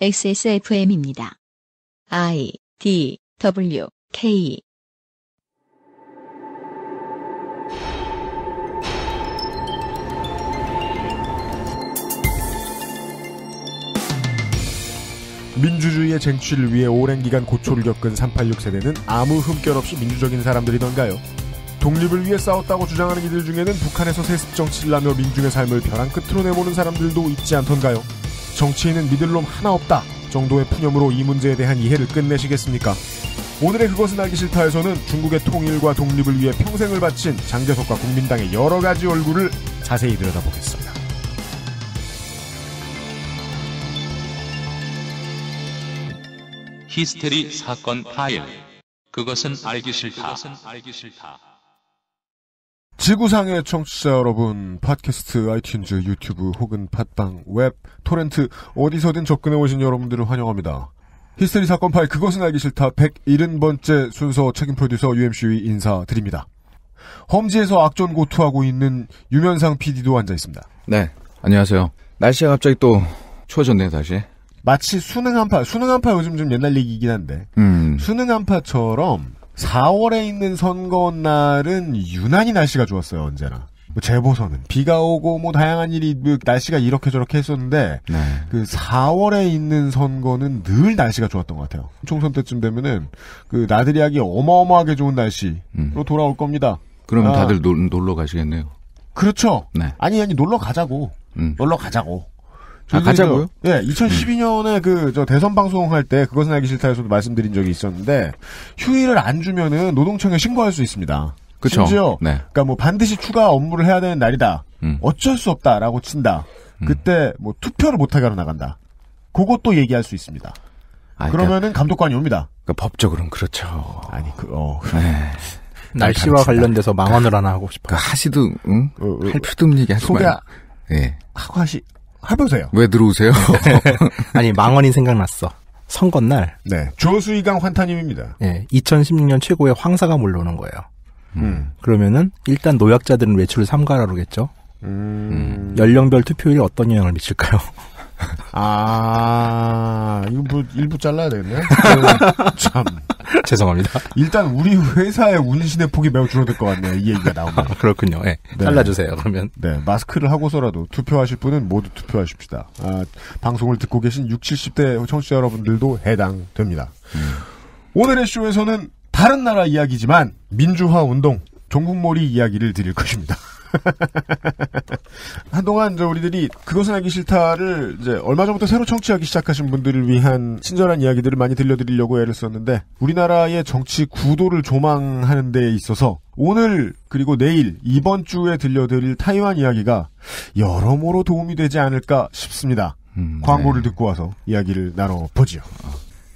XSFM입니다. I D W K 민주주의의 쟁취를 위해 오랜 기간 고초를 겪은 386 세대는 아무 흠결 없이 민주적인 사람들이던가요? 독립을 위해 싸웠다고 주장하는 이들 중에는 북한에서 세습 정치를 하며 민중의 삶을 벼랑 끝으로 내모는 사람들도 있지 않던가요? 정치인은 믿을 놈 하나 없다 정도의 푸념으로 이 문제에 대한 이해를 끝내시겠습니까? 오늘의 그것은 알기 싫다에서는 중국의 통일과 독립을 위해 평생을 바친 장제석과 국민당의 여러 가지 얼굴을 자세히 들여다보겠습니다. 히스테리 사건 파일. 그것은 알기 싫다. 그것은 알기 싫다. 지구상의 청취자 여러분, 팟캐스트, 아이튠즈, 유튜브 혹은 팟빵, 웹, 토렌트 어디서든 접근해 오신 여러분들을 환영합니다. 히스테리 사건 파일 그것은 알기 싫다 170번째 순서 책임 프로듀서 UMC의 인사드립니다. 험지에서 악전 고투하고 있는 유면상 PD도 앉아 있습니다. 네, 안녕하세요. 날씨가 갑자기 또 추워졌네요, 다시. 마치 수능 한파, 수능 한파 요즘 좀 옛날 얘기이긴 한데, 음. 수능 한파처럼 4월에 있는 선거 날은 유난히 날씨가 좋았어요, 언제나. 뭐 재보선은 비가 오고 뭐 다양한 일이 뭐 날씨가 이렇게 저렇게 했었는데 네. 그 4월에 있는 선거는 늘 날씨가 좋았던 것 같아요. 총선 때쯤 되면은 그 나들이하기 어마어마하게 좋은 날씨로 음. 돌아올 겁니다. 그러면 아. 다들 놀, 놀러 가시겠네요. 그렇죠. 네. 아니 아니 놀러 가자고. 음. 놀러 가자고. 아, 가짜고요? 예, 2012년에 음. 그저 대선 방송할 때 그것은 알기 싫다에서도 말씀드린 적이 있었는데 휴일을 안 주면은 노동청에 신고할 수 있습니다. 그쵸. 심지어 네. 그러니까 뭐 반드시 추가 업무를 해야 되는 날이다. 음. 어쩔 수 없다라고 친다. 음. 그때 뭐 투표를 못하게 하러 나간다. 그것도 얘기할 수 있습니다. 아, 그러니까 그러면은 감독관이 옵니다. 그러니까 법적으로는 그렇죠. 아니 그 어. 네. 날씨와 관련돼서 망언을 하나 하고 싶어. 그하시도 응? 어, 어, 할 필요도 없는 얘기 하지 마. 소개 예. 하고 하시 해보세요. 왜 들어오세요? 아니 망언이 생각났어. 선거 날. 네. 조수이강 환타님입니다. 예. 2016년 최고의 황사가 몰려오는 거예요. 음. 음. 그러면은 일단 노약자들은 외출을 삼가라그러겠죠 음. 연령별 투표율이 어떤 영향을 미칠까요? 아, 이거 뭐 일부 잘라야 되겠네. 참. 죄송합니다. 일단 우리 회사의 운신의 폭이 매우 줄어들 것 같네요. 이 얘기가 나오면. 아, 그렇군요. 예. 네. 잘라주세요, 그러면. 네. 마스크를 하고서라도 투표하실 분은 모두 투표하십시다. 아, 방송을 듣고 계신 60, 70대 청취자 여러분들도 해당됩니다. 음. 오늘의 쇼에서는 다른 나라 이야기지만 민주화 운동, 종국몰이 이야기를 드릴 것입니다. 한동안 저 우리들이 그것은 알기 싫다를 이제 얼마 전부터 새로 청취하기 시작하신 분들을 위한 친절한 이야기들을 많이 들려드리려고 애를 썼는데 우리나라의 정치 구도를 조망하는 데 있어서 오늘 그리고 내일 이번 주에 들려드릴 타이완 이야기가 여러모로 도움이 되지 않을까 싶습니다. 음, 네. 광고를 듣고 와서 이야기를 나눠보죠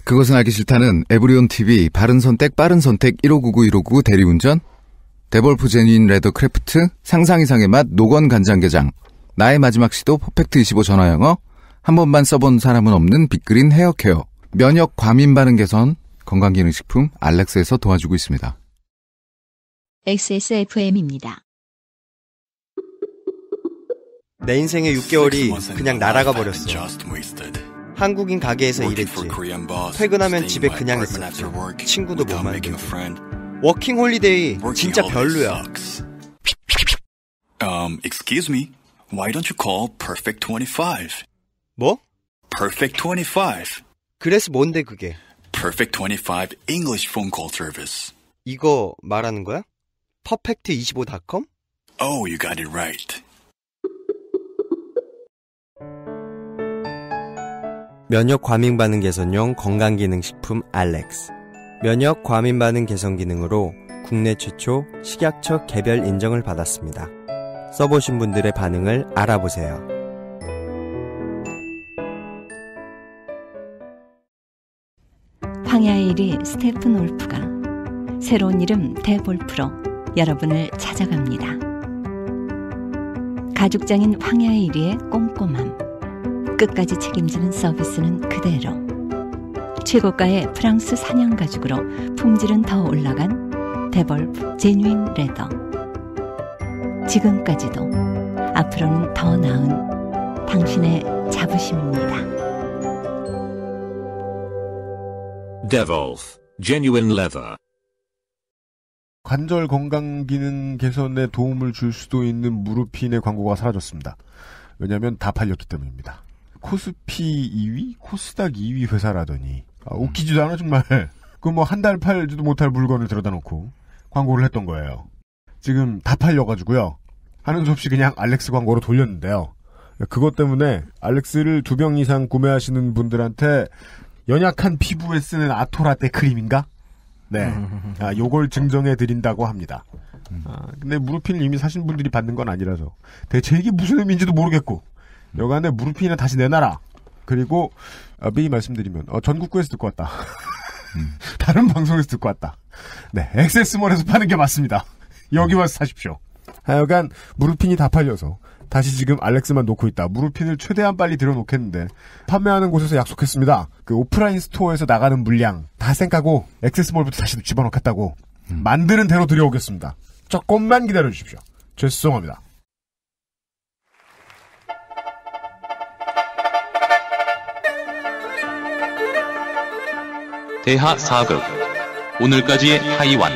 그것은 알기 싫다는 에브리온 TV 바른선택 빠른선택 1599 1599 대리운전 데볼프 제뉴인 레더 크래프트, 상상 이상의 맛, 노건 간장게장, 나의 마지막 시도 퍼펙트 25 전화영어, 한 번만 써본 사람은 없는 빅그린 헤어케어, 면역 과민 반응 개선, 건강기능식품 알렉스에서 도와주고 있습니다. XSFM입니다. 내 인생의 6개월이 그냥 날아가 버렸어. 한국인 가게에서 일했지. 퇴근하면 집에 그냥 있었 친구도 못 만들고. 워킹 홀리데이 진짜 별로야. Um, excuse me. Why don't you call Perfect 25? 뭐? Perfect 25. 그래서 뭔데 그게? Perfect 25 English phone call service. 이거 말하는 거야? perfect25.com? Oh, you got it right. 면역 과민 반응 개선용 건강기능식품 알렉스. 면역 과민 반응 개선 기능으로 국내 최초 식약처 개별 인정을 받았습니다. 써보신 분들의 반응을 알아보세요. 황야의 1위 스테픈 올프가 새로운 이름 대볼프로 여러분을 찾아갑니다. 가죽장인 황야의 1위의 꼼꼼함. 끝까지 책임지는 서비스는 그대로. 최고가의 프랑스 사냥 가죽으로 품질은 더 올라간 데벌프 제뉴인 레더. 지금까지도 앞으로는 더 나은 당신의 자부심입니다. Devolf Genuine Leather 관절 건강 기능 개선에 도움을 줄 수도 있는 무르핀의 광고가 사라졌습니다. 왜냐하면 다 팔렸기 때문입니다. 코스피 2위, 코스닥 2위 회사라더니 아, 웃기지도 않아 정말. 그 뭐 한 달 팔지도 못할 물건을 들여다 놓고 광고를 했던 거예요. 지금 다 팔려가지고요. 하는 수 없이 그냥 알렉스 광고로 돌렸는데요. 그것 때문에 알렉스를 두 병 이상 구매하시는 분들한테 연약한 피부에 쓰는 아토라떼 크림인가? 네. 음. 아, 요걸 증정해 드린다고 합니다. 음. 아, 근데 무릎핀을 이미 사신 분들이 받는 건 아니라서. 대체 이게 무슨 의미인지도 모르겠고. 음. 여간에 무릎핀이나 다시 내놔라. 그리고 아, 미리 말씀드리면 어, 전국구에서 듣고 왔다. 음. 다른 방송에서 듣고 왔다. 네, 엑세스몰에서 파는 게 맞습니다. 여기 음. 와서 사십시오. 하여간 무릎핀이 다 팔려서 다시 지금 알렉스만 놓고 있다. 무릎핀을 최대한 빨리 들여놓겠는데 판매하는 곳에서 약속했습니다. 그 오프라인 스토어에서 나가는 물량 다생까고 액세스몰부터 다시 집어넣겠다고 음. 만드는 대로 들여오겠습니다. 조금만 기다려 주십시오. 죄송합니다. 대하 4극 오늘까지의 하이완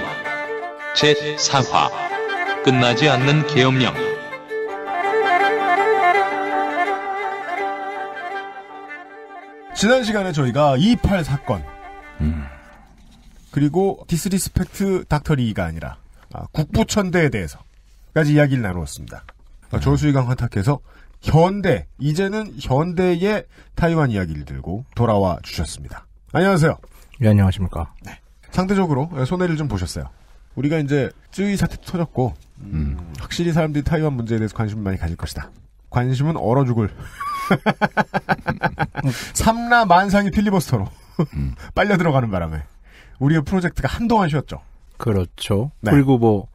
제4화 끝나지 않는 계엄령 지난 시간에 저희가 28 사건 음. 그리고 디스리스펙트 닥터리가 아니라 아, 국부천대에 대해서까지 이야기를 나누었습니다. 아, 음. 조수희강 화탁해서 현대 이제는 현대의 타이완 이야기를 들고 돌아와 주셨습니다. 안녕하세요. 예, 안녕하십니까. 네. 상대적으로 손해를 좀 보셨어요. 우리가 이제 쯔위 사태 터졌고 음. 확실히 사람들이 타이완 문제에 대해서 관심을 많이 가질 것이다. 관심은 얼어 죽을. 삼라 만상이 필리버스터로 음. 빨려 들어가는 바람에 우리의 프로젝트가 한동안 쉬었죠. 그렇죠. 네. 그리고 뭐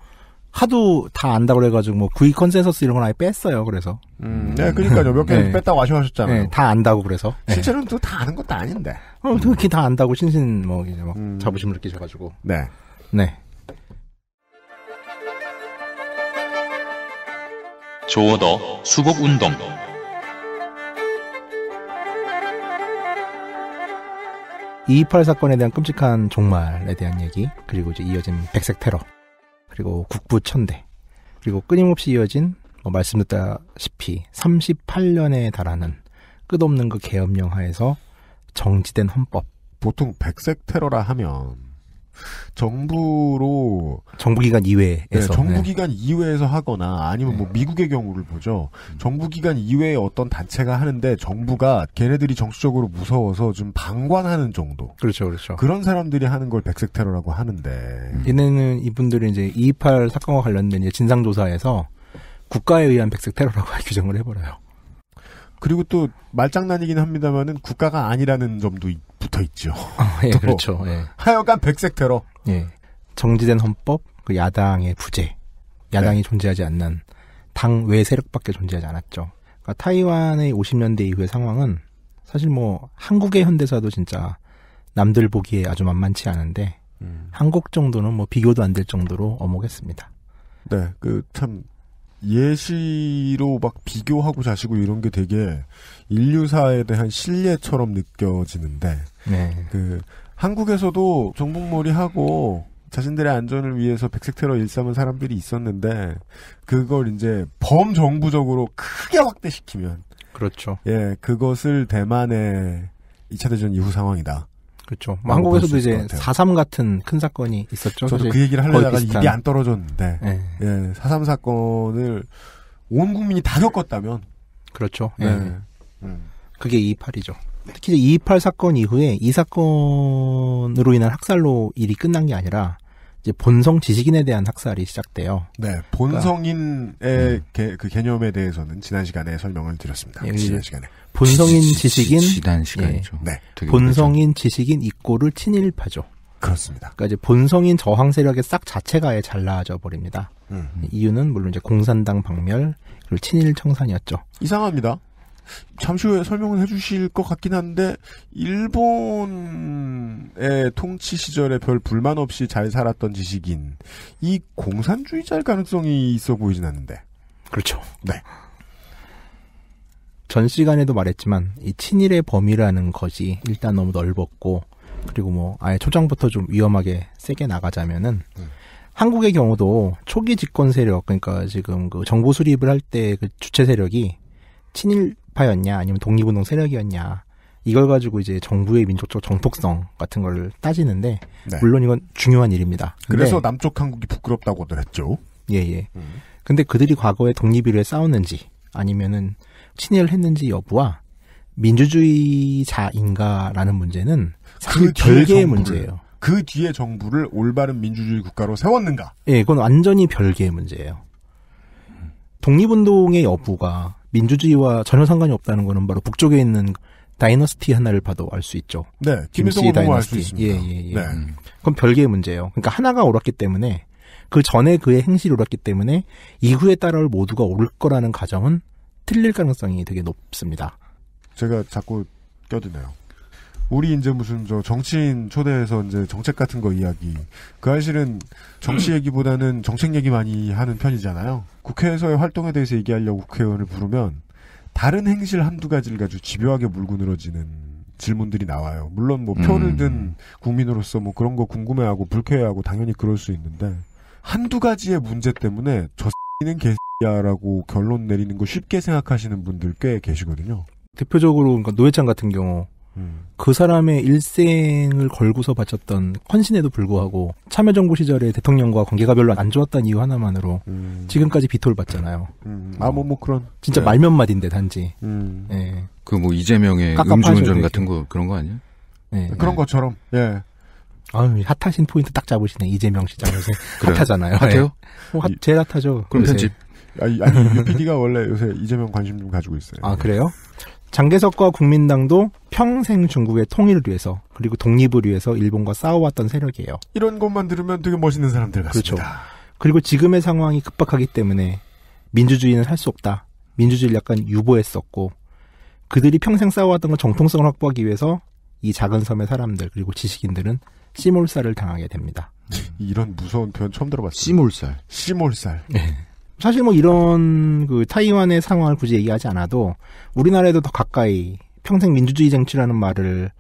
하도 다 안다고 그래가지고 뭐 구이 컨센서스 이런 건 아예 뺐어요. 그래서. 음, 네, 그러니까요. 몇개 네. 뺐다고 아쉬워하셨잖아요. 네, 다 안다고 그래서. 실제로는 또 다 아는 것도 아닌데. 어, 떻게다 뭐 안다고 신신 뭐 이제 막 음. 자부심을 느끼셔가지고. 네. 네. 조어더 수복운동 2이8 사건에 대한 끔찍한 종말에 대한 얘기 그리고 이제 이어진 백색 테러 그리고 국부 천대 그리고 끊임없이 이어진 뭐 말씀 듣다시피 38년에 달하는 끝없는 그 계엄령 하에서 정지된 헌법. 보통 백색 테러라 하면 정부로 정부기관 이외에서 네, 정부기관 네. 이외에서 하거나 아니면 뭐 네. 미국의 경우를 보죠. 음. 정부기관 이외의 어떤 단체가 하는데 정부가 걔네들이 정치적으로 무서워서 좀 방관하는 정도. 그렇죠, 그렇죠. 그런 사람들이 하는 걸 백색 테러라고 하는데 음. 얘네는 이분들이 이제 228 사건과 관련된 진상 조사에서 국가에 의한 백색 테러라고 규정을 해버려요. 그리고 또 말장난이긴 합니다만은 국가가 아니라는 점도 붙어 있죠. 아, 예, 그렇죠. 예. 하여간 백색 테러. 예. 정지된 헌법, 그 야당의 부재, 야당이 네. 존재하지 않는 당 외 세력밖에 존재하지 않았죠. 그러니까 타이완의 50년대 이후의 상황은 사실 뭐 한국의 현대사도 진짜 남들 보기에 아주 만만치 않은데 음. 한국 정도는 뭐 비교도 안 될 정도로 어목했습니다. 네, 그참 예시로 막 비교하고 자시고 이런 게 되게 인류사에 대한 신뢰처럼 느껴지는데 네. 그 한국에서도 정복몰이하고 자신들의 안전을 위해서 백색 테러 일삼은 사람들이 있었는데 그걸 이제 범정부적으로 크게 확대시키면 그렇죠. 예, 그것을 대만의 2차 대전 이후 상황이다. 그렇죠. 뭐 한국에서도 이제 4.3 같은 큰 사건이 있었죠. 저도 그 얘기를 하려다가 입이 안 떨어졌는데 네. 예, 4.3 사건을 온 국민이 다 겪었다면 그렇죠. 예. 네. 음. 그게 2.8이죠. 특히 이제 2.8 사건 이후에 이 사건으로 인한 학살로 일이 끝난 게 아니라 이제 본성 지식인에 대한 학살이 시작돼요. 네, 그러니까 본성인의 그러니까, 음. 그 개념에 대해서는 지난 시간에 설명을 드렸습니다. 예, 지난 예. 시간에 본성인 지, 지식인 지, 난 예. 시간이죠. 예, 네, 본성인 지식인 이꼬를 친일파죠. 그렇습니다. 그러니까 이제 본성인 저항 세력의 싹 자체가 아 잘라져 버립니다. 음. 이유는 물론 이제 공산당 박멸 그리고 친일 청산이었죠. 이상합니다. 잠시 후에 설명을 해주실 것 같긴 한데 일본의 통치 시절에 별 불만 없이 잘 살았던 지식인 이 공산주의자일 가능성이 있어 보이진 않는데. 그렇죠. 네. 전 시간에도 말했지만 이 친일의 범위라는 것이 일단 너무 넓었고 그리고 뭐 아예 초장부터 좀 위험하게 세게 나가자면은 음. 한국의 경우도 초기 집권 세력 그러니까 지금 그 정보 수립을 할 때 그 주체 세력이 친일 좌파였냐 아니면 독립운동 세력이었냐 이걸 가지고 이제 정부의 민족적 정통성 같은 걸 따지는데 네. 물론 이건 중요한 일입니다. 그래서 남쪽 한국이 부끄럽다고도 했죠. 예예. 예. 음. 근데 그들이 과거에 독립위를 싸웠는지 아니면은 친일을 했는지 여부와 민주주의자인가라는 문제는 사실 그 별개의 문제예요. 그 뒤에 정부를 올바른 민주주의 국가로 세웠는가? 예, 그건 완전히 별개의 문제예요. 독립운동의 여부가 민주주의와 전혀 상관이 없다는 거는 바로 북쪽에 있는 다이너스티 하나를 봐도 알 수 있죠. 네, 김일성을 보고 알수 있습니다. 예, 예, 예. 네. 음. 그건 별개의 문제예요. 그러니까 하나가 옳았기 때문에 그 전에 그의 행실이 옳았기 때문에 이후에 따라올 모두가 옳을 거라는 가정은 틀릴 가능성이 되게 높습니다. 제가 자꾸 껴드네요. 우리 이제 무슨 저 정치인 초대해서 이제 정책 같은 거 이야기. 그 사실은 정치 얘기보다는 정책 얘기 많이 하는 편이잖아요. 국회에서의 활동에 대해서 얘기하려고 국회의원을 부르면 다른 행실 한두 가지를 가지고 집요하게 물고 늘어지는 질문들이 나와요. 물론 뭐 표를 든 음. 국민으로서 뭐 그런 거 궁금해하고 불쾌해하고 당연히 그럴 수 있는데 한두 가지의 문제 때문에 저 X는 개야라고 결론 내리는 거 쉽게 생각하시는 분들 꽤 계시거든요. 대표적으로 그러니까 노회찬 같은 경우 그 사람의 일생을 걸고서 바쳤던 헌신에도 불구하고 참여정부 시절에 대통령과 관계가 별로 안좋았던 이유 하나만으로 음. 지금까지 비토를받잖아요 음. 아뭐뭐 뭐 그런 진짜 네. 말몇 마디인데 단지. 음. 예. 그뭐 이재명의 음주운전 같은 거 그런 거 아니야? 예. 그런 네. 것처럼. 예. 아유, 핫하신 포인트 딱 잡으시네. 이재명 시장 요새 핫하잖아요. 핫해요? 아, 예. 뭐 핫, 제일 핫하죠. 그럼 예. 편집. 아니, 아니, PD가 원래 요새 이재명 관심 좀 가지고 있어요. 아, 그래요? 장개석과 국민당도 평생 중국의 통일을 위해서 그리고 독립을 위해서 일본과 싸워왔던 세력이에요. 이런 것만 들으면 되게 멋있는 사람들 같습니다. 그렇죠. 그리고 지금의 상황이 급박하기 때문에 민주주의는 할 수 없다. 민주주의를 약간 유보했었고 그들이 평생 싸워왔던 건 정통성을 확보하기 위해서 이 작은 섬의 사람들 그리고 지식인들은 씨몰살을 당하게 됩니다. 네, 이런 무서운 표현 처음 들어봤어요. 씨몰살. 씨몰살. 네. 사실 뭐 이런 그 타이완의 상황을 굳이 얘기하지 않아도 우리나라에도 더 가까이 평생 민주주의 정치라는 말을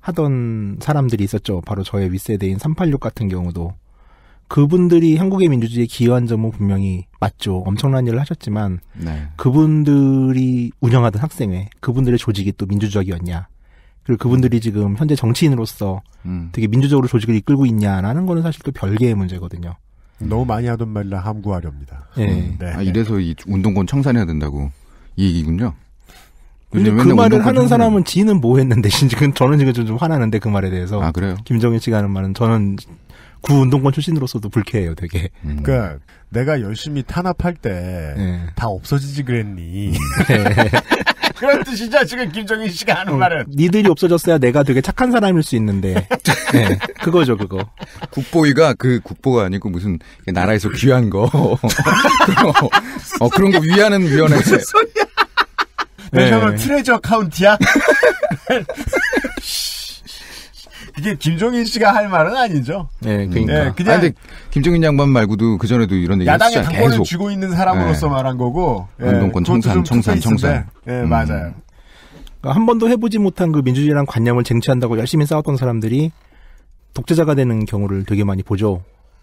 하던 사람들이 있었죠. 바로 저의 윗세대인 386 같은 경우도 그분들이 한국의 민주주의에 기여한 점은 분명히 맞죠. 엄청난 일을 하셨지만 네. 그분들이 운영하던 학생회, 그분들의 조직이 또 민주적이었냐. 그리고 그분들이 지금 현재 정치인으로서 음. 되게 민주적으로 조직을 이끌고 있냐라는 거는 사실 또 별개의 문제거든요. 음. 너무 많이 하던 말이라 함구하렵니다. 예. 음, 네. 아, 네. 이래서 이 운동권 청산해야 된다고 이 얘기군요. 그 말을 하는 사람은 지는 뭐 했는데, 지금 저는 지금 좀, 좀 화나는데 그 말에 대해서. 아 그래요? 김정일 씨가 하는 말은 저는 구 운동권 출신으로서도 불쾌해요, 되게. 음. 그러니까 내가 열심히 탄압할 때다 예. 네. 없어지지 그랬니? 음. 네. 그런 뜻이죠 지금 김정인 씨가 하는 어, 말은. 니들이 없어졌어야 내가 되게 착한 사람일 수 있는데. 네, 그거죠 그거. 국보위가 그 국보가 아니고 무슨 나라에서 귀한 거. 어, 어, 그런 거 위하는 위원회. 무슨 소리야? 내셔널 네. 트레저 카운티야? 이게 김종인 씨가 할 말은 아니죠. 예, 그러니까. 예, 아, 그냥 아니, 김종인 양반 말고도 그 전에도 이런 얘기 야당의 당권을 계속. 쥐고 있는 사람으로서 예. 말한 거고. 예, 운동권 청산, 청산, 청산. 예, 음. 맞아요. 그까한 그러니까 번도 해보지 못한 그 민주주의란 관념을 쟁취한다고 열심히 싸웠던 사람들이 독재자가 되는 경우를 되게 많이 보죠.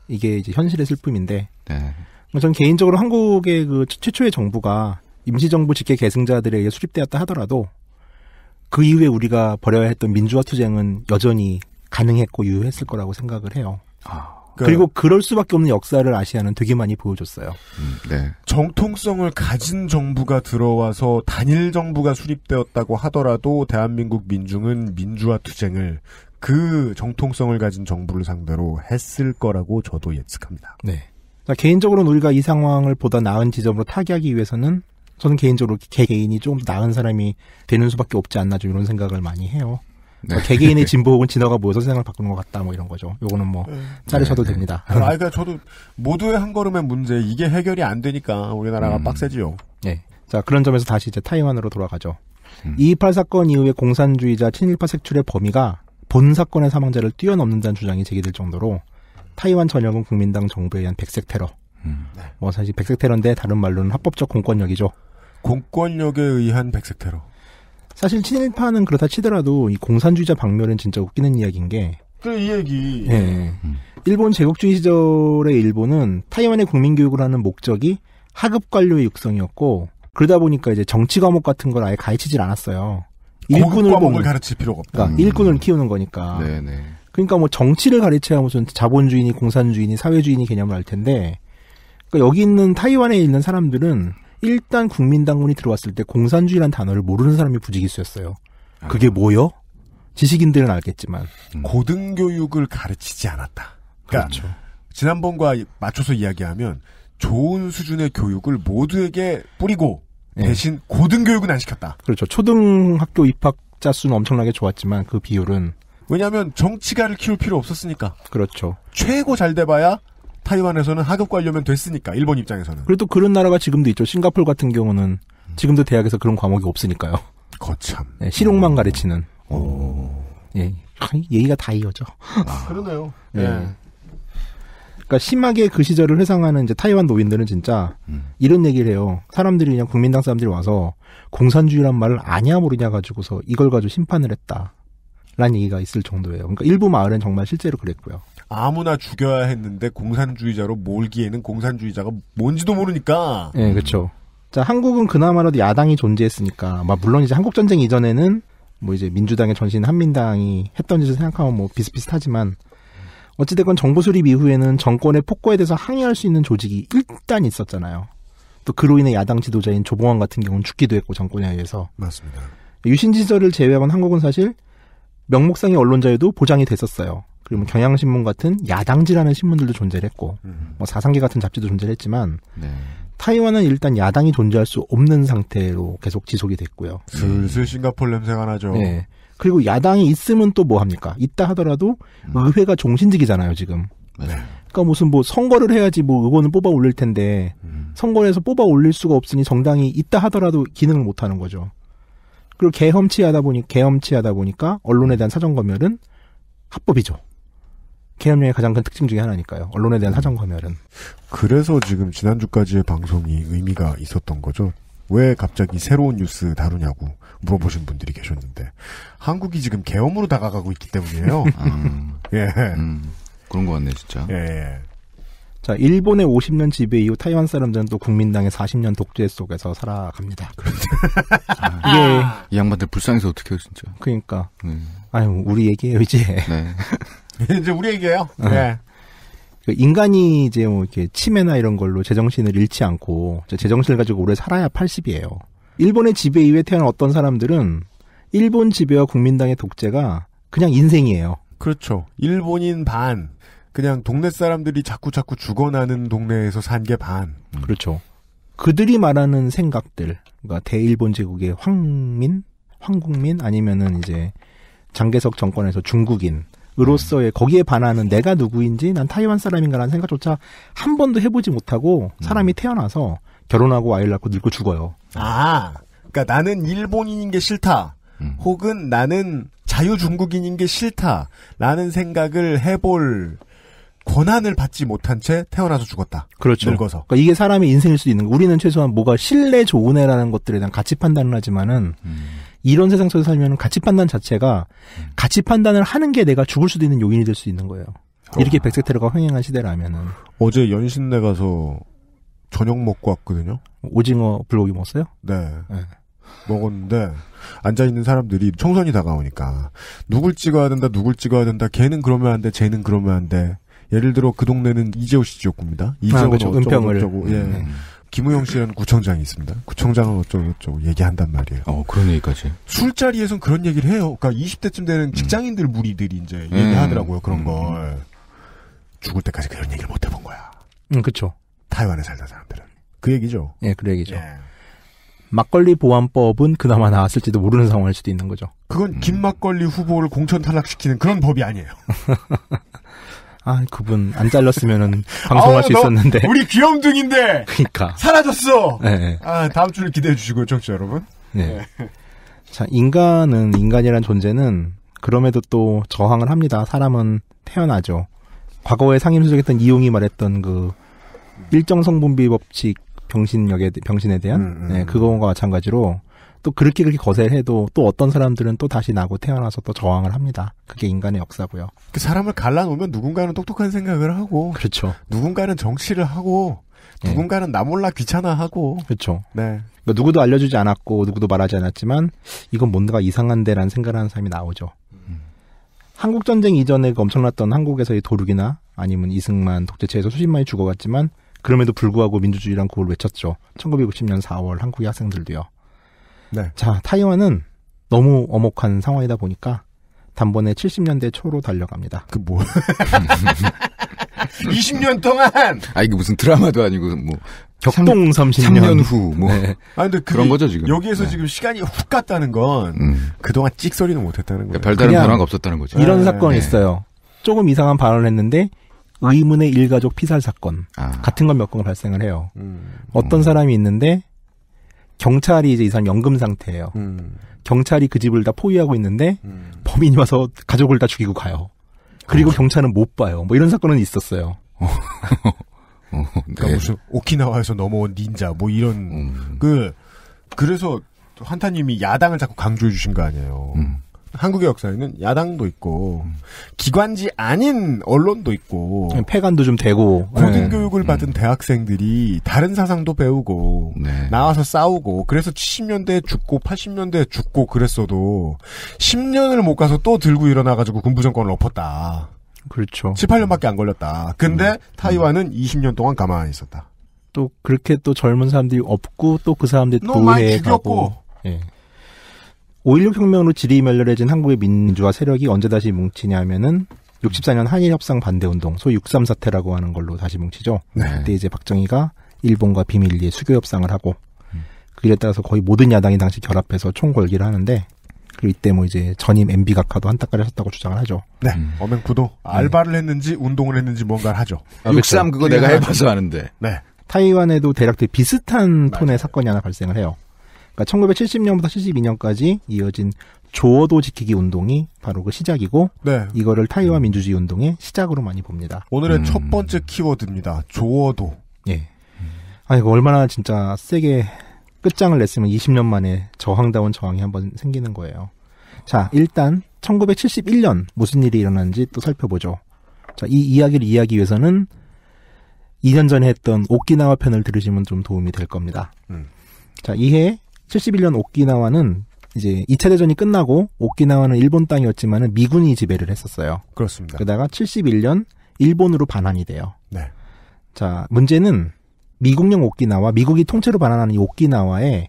이게 이제 현실의 슬픔인데. 네. 전 그러니까 개인적으로 한국의 그 최초의 정부가 임시정부 직계 계승자들에 게 수립되었다 하더라도 그 이후에 우리가 벌여야 했던 민주화 투쟁은 여전히 가능했고 유효했을 거라고 생각을 해요. 아. 그러니까 그리고 그럴 수밖에 없는 역사를 아시아는 되게 많이 보여줬어요. 음, 네. 정통성을 가진 정부가 들어와서 단일 정부가 수립되었다고 하더라도 대한민국 민중은 민주화 투쟁을 그 정통성을 가진 정부를 상대로 했을 거라고 저도 예측합니다. 네. 자, 개인적으로는 우리가 이 상황을 보다 나은 지점으로 타개하기 위해서는 저는 개인적으로 개개인이 좀 나은 사람이 되는 수밖에 없지 않나 좀 이런 생각을 많이 해요. 네. 그 개개인의 진보 혹은 진화가 모여서 세상을 바꾸는 것 같다 뭐 이런 거죠. 요거는 뭐 네. 자르셔도 네. 됩니다. 아 그러니까 저도 모두의 한 걸음의 문제 이게 해결이 안 되니까 우리나라가 음. 빡세지요. 네. 자 그런 점에서 다시 이제 타이완으로 돌아가죠. 음. 2.28 사건 이후에 공산주의자 친일파 색출의 범위가 본 사건의 사망자를 뛰어넘는다는 주장이 제기될 정도로 타이완 전역은 국민당 정부에 의한 백색 테러. 음. 네. 뭐 사실 백색 테러인데 다른 말로는 합법적 공권력이죠. 공권력에 의한 백색 테러. 사실 친일파는 그렇다 치더라도 이 공산주의자 박멸은 진짜 웃기는 이야기인 게. 그이 얘기. 예. 음. 일본 제국주의 시절의 일본은 타이완의 국민교육을 하는 목적이 하급 관료의 육성이었고 그러다 보니까 이제 정치 과목 같은 걸 아예 가르치질 않았어요. 일꾼을 과목을 가르칠 필요가 없다. 그러니까 음. 일꾼을 키우는 거니까. 네네. 네. 그러니까 뭐 정치를 가르쳐야 무슨 자본주의니 공산주의니 사회주의니 개념을 알 텐데 그러니까 여기 있는 타이완에 있는 사람들은 일단 국민당론이 들어왔을 때 공산주의란 단어를 모르는 사람이 부지기수였어요. 아. 그게 뭐요? 지식인들은 알겠지만 음. 고등교육을 가르치지 않았다. 그러니까 그렇죠. 지난번과 맞춰서 이야기하면 좋은 수준의 교육을 모두에게 뿌리고 예. 대신 고등교육은 안 시켰다. 그렇죠. 초등학교 입학자 수는 엄청나게 좋았지만 그 비율은 왜냐하면 정치가를 키울 필요 없었으니까. 그렇죠. 최고 잘 돼봐야 타이완에서는 하급 관료면 됐으니까 일본 입장에서는. 그래도 그런 나라가 지금도 있죠. 싱가폴 같은 경우는 음. 지금도 대학에서 그런 과목이 없으니까요. 거참. 네, 실용만 오. 가르치는. 오. 예. 얘기가 다 이어져. 아, 그러네요. 예. 예. 그러니까 심하게 그 시절을 회상하는 이제 타이완 노인들은 진짜 음. 이런 얘기를 해요. 사람들이 그냥 국민당 사람들이 와서 공산주의란 말을 아냐 모르냐 가지고서 이걸 가지고 심판을 했다. 라는 얘기가 있을 정도예요. 그러니까 일부 마을엔 정말 실제로 그랬고요. 아무나 죽여야 했는데 공산주의자로 몰기에는 공산주의자가 뭔지도 모르니까. 네, 음. 그렇죠. 자, 한국은 그나마라도 야당이 존재했으니까, 막 물론 이제 한국 전쟁 이전에는 뭐 이제 민주당의 전신 한민당이 했던 짓을 생각하면 뭐 비슷비슷하지만 어찌됐건 정부 수립 이후에는 정권의 폭거에 대해서 항의할 수 있는 조직이 일단 있었잖아요. 또 그로 인해 야당 지도자인 조봉환 같은 경우는 죽기도 했고 정권에 의해서 맞습니다. 유신 지절을 제외하곤 한국은 사실 명목상의 언론자에도 보장이 됐었어요. 그리고 뭐 경향신문 같은 야당지라는 신문들도 존재했고 를 음. 뭐 사상계 같은 잡지도 존재했지만 를 네. 타이완은 일단 야당이 존재할 수 없는 상태로 계속 지속이 됐고요. 슬슬 음. 싱가폴 냄새가 나죠. 네. 그리고 야당이 있으면 또 뭐 합니까? 있다 하더라도 음. 의회가 종신직이잖아요 지금. 네. 그러니까 무슨 뭐 선거를 해야지 뭐 의원을 뽑아 올릴 텐데 음. 선거에서 뽑아 올릴 수가 없으니 정당이 있다 하더라도 기능을 못 하는 거죠. 그리고 개험치하다 보니 개험치하다 보니까 언론에 대한 사정 검열은 합법이죠. 개업령의 가장 큰 특징 중에 하나니까요. 언론에 대한 사정 검열은. 그래서 지금 지난주까지의 방송이 의미가 있었던 거죠. 왜 갑자기 새로운 뉴스 다루냐고 물어보신 분들이 계셨는데 한국이 지금 개엄으로 다가가고 있기 때문이에요. 아, 예. 음, 그런 것 같네 진짜. 예. 예. 자, 일본의 50년 지배 이후 타이완 사람들은 또 국민당의 40년 독재 속에서 살아갑니다. 아, 이이 양반들 불쌍해서 어떻게 해요, 진짜. 그러니까. 네. 아유, 우리 얘기예요, 이제. 네. 이제 우리 얘기예요. 어. 네. 네. 인간이 이제 뭐 이렇게 치매나 이런 걸로 제정신을 잃지 않고 제정신을 가지고 오래 살아야 80이에요. 일본의 지배 이후에 태어난 어떤 사람들은 일본 지배와 국민당의 독재가 그냥 인생이에요. 그렇죠. 일본인 반, 그냥 동네 사람들이 자꾸 자꾸 죽어나는 동네에서 산 게 반. 음. 그렇죠. 그들이 말하는 생각들, 그러니까 대일본 제국의 황민, 황국민 아니면은 이제 장개석 정권에서 중국인. 으로서의 음. 거기에 반하는 내가 누구인지 난 타이완 사람인가라는 생각조차 한 번도 해보지 못하고 음. 사람이 태어나서 결혼하고 아이를 낳고 늙고 죽어요. 아, 그러니까 나는 일본인인 게 싫다. 음. 혹은 나는 자유 중국인인 게 싫다라는 생각을 해볼 권한을 받지 못한 채 태어나서 죽었다. 그렇죠. 늙어서. 그러니까 이게 사람의 인생일 수도 있는 거. 우리는 최소한 뭐가 신뢰 좋은 애라는 것들에 대한 가치 판단을 하지만은 음. 이런 세상 속에 살면 가치 판단 자체가 음. 가치 판단을 하는 게 내가 죽을 수도 있는 요인이 될 수 있는 거예요. 이렇게 아. 백색 테러가 횡행한 시대라면은 어제 연신내 가서 저녁 먹고 왔거든요. 오징어 블고기 먹었어요? 네. 네. 먹었는데 앉아 있는 사람들이 총선이 다가오니까 누굴 찍어야 된다, 누굴 찍어야 된다. 걔는 그러면 안 돼, 쟤는 그러면 안 돼. 예를 들어 그 동네는 이재호 씨 지역구입니다. 이재호 아, 그렇죠. 은평을 어쩌고, 예. 음. 김우영 씨라는 구청장이 있습니다. 구청장은 어쩌고 저쩌고 얘기한단 말이에요. 어, 그런 얘기까지. 술자리에선 그런 얘기를 해요. 그러니까 20대쯤 되는 음. 직장인들 음. 무리들이 이제 음. 얘기하더라고요. 그런 음. 걸. 죽을 때까지 그런 얘기를 못 해본 거야. 음, 그쵸. 타이완에 살던 사람들은. 그 얘기죠. 예, 그 얘기죠. 예. 막걸리 보안법은 그나마 나왔을지도 모르는 상황일 수도 있는 거죠. 그건 김 막걸리 후보를 공천 탈락시키는 그런 법이 아니에요. 아 그분 안 잘랐으면은 방송할 아수 있었는데 우리 귀염둥인데 그러니까 사라졌어. 네. 아 다음 주를 기대해 주시고 청취자 여러분. 네. 네. 자 인간은 인간이란 존재는 그럼에도 또 저항을 합니다. 사람은 태어나죠. 과거에 상임수석했던 이용이 말했던 그 일정 성분비 법칙 병신역에 병신에 대한 음, 음. 네, 그거와 마찬가지로 또 그렇게 그렇게 거세해도 또 어떤 사람들은 또 다시 나고 태어나서 또 저항을 합니다. 그게 인간의 역사고요. 그 사람을 갈라놓으면 누군가는 똑똑한 생각을 하고, 그렇죠. 누군가는 정치를 하고, 예. 누군가는 나 몰라 귀찮아하고, 그렇죠. 네. 그러니까 누구도 알려주지 않았고 누구도 말하지 않았지만 이건 뭔가 이상한데라는 생각을 하는 사람이 나오죠. 음. 한국 전쟁 이전에 그 엄청났던 한국에서의 도륙이나 아니면 이승만 독재체에서 수십만이 죽어갔지만 그럼에도 불구하고 민주주의란 곡을 외쳤죠. 1960년 4월 한국의 학생들도요. 네. 자, 타이완은 너무 어목한 상황이다 보니까 단번에 70년대 초로 달려갑니다. 그 뭐? 20년 동안. 아 이게 무슨 드라마도 아니고 뭐 격동 30년, 3년 후 뭐. 네. 아 근데 그런 거죠 지금. 여기에서 네. 지금 시간이 훅 갔다는 건 음. 그동안 찍소리는 못했다는 거예요. 별다른 변화가 없었다는 거죠. 이런 네. 사건이 네. 있어요. 조금 이상한 발언을 했는데 의문의 일가족 피살 사건 아. 같은 건 몇 건 발생을 해요. 음. 어떤 음. 사람이 있는데 경찰이 이제 이 사람 연금 상태예요. 음. 경찰이 그 집을 다 포위하고 있는데 음. 범인이 와서 가족을 다 죽이고 가요. 그리고 어. 경찰은 못 봐요. 뭐 이런 사건은 있었어요. 어. 어, 그러니까 네. 무슨 오키나와에서 넘어온 닌자 뭐 이런 음. 그 그래서 한타님이 야당을 자꾸 강조해 주신 거 아니에요. 음. 한국의 역사에는 야당도 있고 음. 기관지 아닌 언론도 있고 네, 폐간도 좀 되고 고등 네. 교육을 네. 받은 음. 대학생들이 다른 사상도 배우고 네. 나와서 싸우고 그래서 70년대에 죽고 80년대에 죽고 그랬어도 10년을 못 가서 또 들고 일어나 가지고 군부 정권을 엎었다. 그렇죠. 18년밖에 안 걸렸다. 근데 음. 음. 타이완은 20년 동안 가만히 있었다. 또 그렇게 또 젊은 사람들이 없고 또 그 사람들이 또 그 노예에 가고 예. 5.16 혁명으로 질이 멸렬해진 한국의 민주화 세력이 언제 다시 뭉치냐면은 64년 한일 협상 반대 운동, 소위 6.3 사태라고 하는 걸로 다시 뭉치죠. 네. 그때 이제 박정희가 일본과 비밀리에 수교 협상을 하고 그에 따라서 거의 모든 야당이 당시 결합해서 총궐기를 하는데 그 이때 뭐 이제 전임 MB 각하도 한따까지 하셨다고 주장을 하죠. 네. 음. 어맹구도 알바를 했는지 운동을 했는지 뭔가를 하죠. 아, 6.3 그 그거 내가 해봐서 아는데. 네. 타이완에도 대략 비슷한 톤의 맞아요. 사건이 하나 발생을 해요. 그러니까 1970년부터 72년까지 이어진 조어도 지키기 운동이 바로 그 시작이고 네. 이거를 타이완 음. 민주주의 운동의 시작으로 많이 봅니다. 오늘의 음. 첫 번째 키워드입니다. 조어도. 예. 아 이거 얼마나 진짜 세게 끝장을 냈으면 20년 만에 저항다운 저항이 한 번 생기는 거예요. 자, 일단 1971년 무슨 일이 일어났는지 또 살펴보죠. 자, 이 이야기를 이해하기 위해서는 2년 전에 했던 오키나와 편을 들으시면 좀 도움이 될 겁니다. 음. 자, 이해 71년 오키나와는 이제 2차 대전이 끝나고 오키나와는 일본 땅이었지만은 미군이 지배를 했었어요. 그렇습니다. 그러다가 71년 일본으로 반환이 돼요. 네. 자, 문제는 미국령 오키나와 미국이 통째로 반환하는 이오키나와에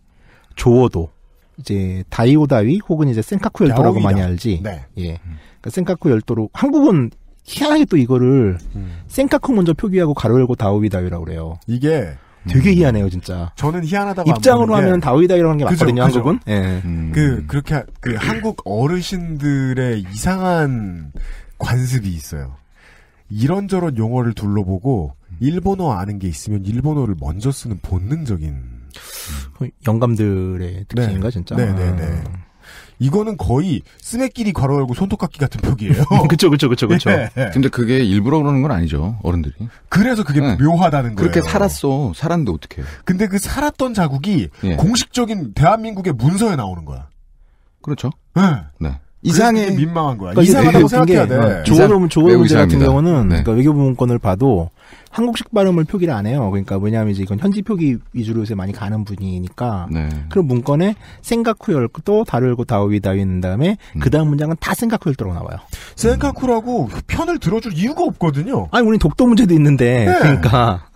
조어도 이제 다이오다위 혹은 이제 센카쿠 열도라고 야오이다. 많이 알지. 네. 예. 그러니까 센카쿠 열도로 한국은 희한하게 또 이거를 음. 센카쿠 먼저 표기하고 가로 열고 다오이다위라고 그래요. 이게 되게 희한해요, 진짜. 저는 희한하다고 입장으로 하면 다윗이다이라는 게그 맞거든요, 그죠. 한국은. 예. 음. 음. 그 그렇게 그 한국 어르신들의 이상한 관습이 있어요. 이런저런 용어를 둘러보고 일본어 아는 게 있으면 일본어를 먼저 쓰는 본능적인 영감들의 특징인가 네. 진짜. 네네네. 네, 네. 아. 이거는 거의 스매끼리 괄호 열고 손톱깎이 같은 벽이에요그쵸그쵸그쵸죠 그렇죠. 예. 근데 그게 일부러 그러는 건 아니죠, 어른들이. 그래서 그게 네. 묘하다는 거예요. 그렇게 살았어, 살았는데 어떻게? 근데 그 살았던 자국이 예. 공식적인 대한민국의 문서에 나오는 거야. 그렇죠. 예. 네. 네. 이상해 민망한 거야. 그러니까 이상하다고 생각해야 돼. 조어로 네. 조어로 문제 같은 경우는 네. 그러니까 외교부 문건을 봐도 한국식 발음을 표기를 안 해요. 그러니까 왜냐하면 이제 이건 현지 표기 위주로 요새 많이 가는 분이니까 네. 그런 문건에 생각후 열고 다루고 다오위 다는 다음에 음. 그 다음 문장은 다생각후열도어 나와요. 생각후라고 음. 편을 들어줄 이유가 없거든요. 아니 우리 독도 문제도 있는데 네. 그러니까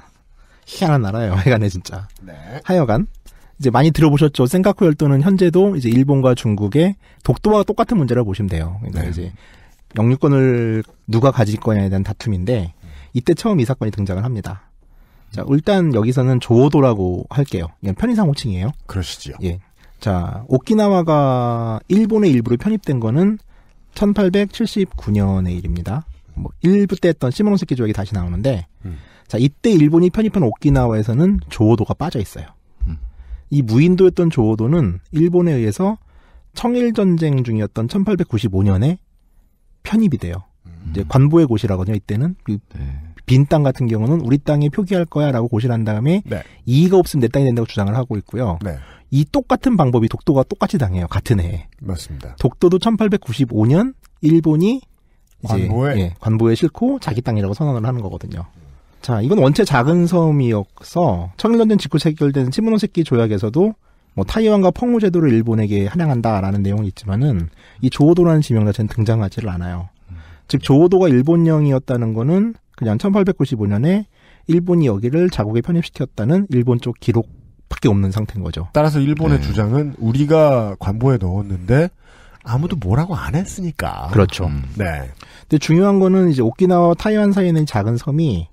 희한한 나라예요. 하여간에 진짜. 네. 하여간 이제 많이 들어보셨죠. 센카쿠 열도는 현재도 이제 일본과 중국의 독도와 똑같은 문제라고 보시면 돼요. 그러니까 네. 이제 영유권을 누가 가질 거냐에 대한 다툼인데 이때 처음 이 사건이 등장을 합니다. 자, 일단 여기서는 조호도라고 할게요. 이건 편의상 호칭이에요. 그러시죠. 예. 자, 오키나와가 일본의 일부로 편입된 거는 1879년의 일입니다. 뭐 1부 때 했던 시모노세키 조약이 다시 나오는데 음. 자, 이때 일본이 편입한 오키나와에서는 조호도가 빠져 있어요. 이 무인도였던 조호도는 일본에 의해서 청일 전쟁 중이었던 1895년에 편입이 돼요. 음. 이제 관보의 곳이라거든요. 이때는 그 네. 빈땅 같은 경우는 우리 땅에 표기할 거야라고 고시를 한 다음에 네. 이의가 없으면 내 땅이 된다고 주장을 하고 있고요. 네. 이 똑같은 방법이 독도가 똑같이 당해요. 같은 해에. 맞습니다. 독도도 1895년 일본이 관보에 예, 관보에 싣고 자기 땅이라고 선언을 하는 거거든요. 자, 이건 원체 작은 섬이었어. 1900년 직후 체결된 시모노세키 조약에서도 뭐 타이완과 펑우 제도를 일본에게 한양한다라는 내용이 있지만은 이 조호도라는 지명 자체는 등장하지를 않아요. 즉 조호도가 일본령이었다는 거는 그냥 1895년에 일본이 여기를 자국에 편입시켰다는 일본 쪽 기록밖에 없는 상태인 거죠. 따라서 일본의 네. 주장은 우리가 관보에 넣었는데 아무도 뭐라고 안 했으니까. 그렇죠. 음. 네. 근데 중요한 거는 이제 오키나와 타이완 사이에 있는 작은 섬이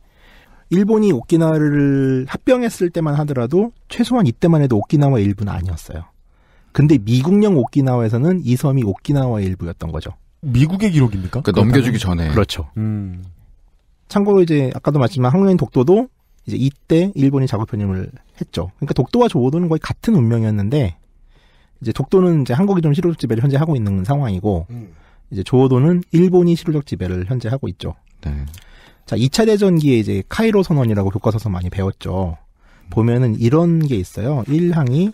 일본이 오키나와를 합병했을 때만 하더라도 최소한 이때만 해도 오키나와 일부는 아니었어요. 근데 미국령 오키나와에서는 이 섬이 오키나와 일부였던 거죠. 미국의 기록입니까? 그러니까 넘겨주기 전에. 그렇죠. 음. 참고로 이제 아까도 말씀한 한국인 독도도 이제 이때 일본이 자국 편입을 했죠. 그러니까 독도와 조도는 거의 같은 운명이었는데 이제 독도는 이제 한국이 좀 실효적 지배를 현재 하고 있는 상황이고 음. 이제 조도는 일본이 실효적 지배를 현재 하고 있죠. 네. 자, 2차 대전기에 이제 카이로 선언이라고 교과서에서 많이 배웠죠. 보면은 이런 게 있어요. 1항이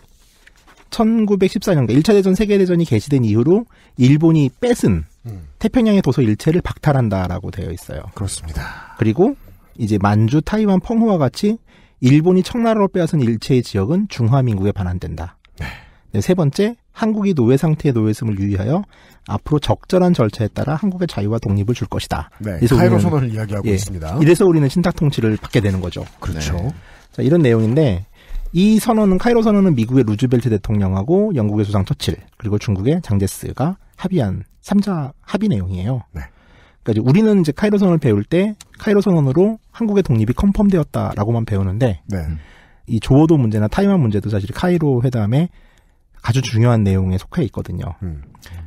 1914년과 1차 대전 세계대전이 개시된 이후로 일본이 뺏은 음. 태평양의 도서 일체를 박탈한다라고 되어 있어요. 그렇습니다. 그리고 이제 만주, 타이완, 펑후와 같이 일본이 청나라로 빼앗은 일체의 지역은 중화민국에 반환된다. 네. 네, 세 번째, 한국이 노예 상태에 놓여있음을 유의하여 앞으로 적절한 절차에 따라 한국의 자유와 독립을 줄 것이다. 네, 그래서 카이로 우리는, 선언을 이야기하고 예, 있습니다. 이래서 우리는 신탁 통치를 받게 되는 거죠. 그렇죠. 네. 자, 이런 내용인데 이 선언은 카이로 선언은 미국의 루즈벨트 대통령하고 영국의 수상 처칠 그리고 중국의 장제스가 합의한 3자 합의 내용이에요. 네. 그러니까 이제 우리는 이제 카이로 선언을 배울 때 카이로 선언으로 한국의 독립이 컨펌되었다라고만 배우는데 네. 이 조어도 문제나 타이완 문제도 사실 카이로 회담에 아주 중요한 내용에 속해 있거든요. 음.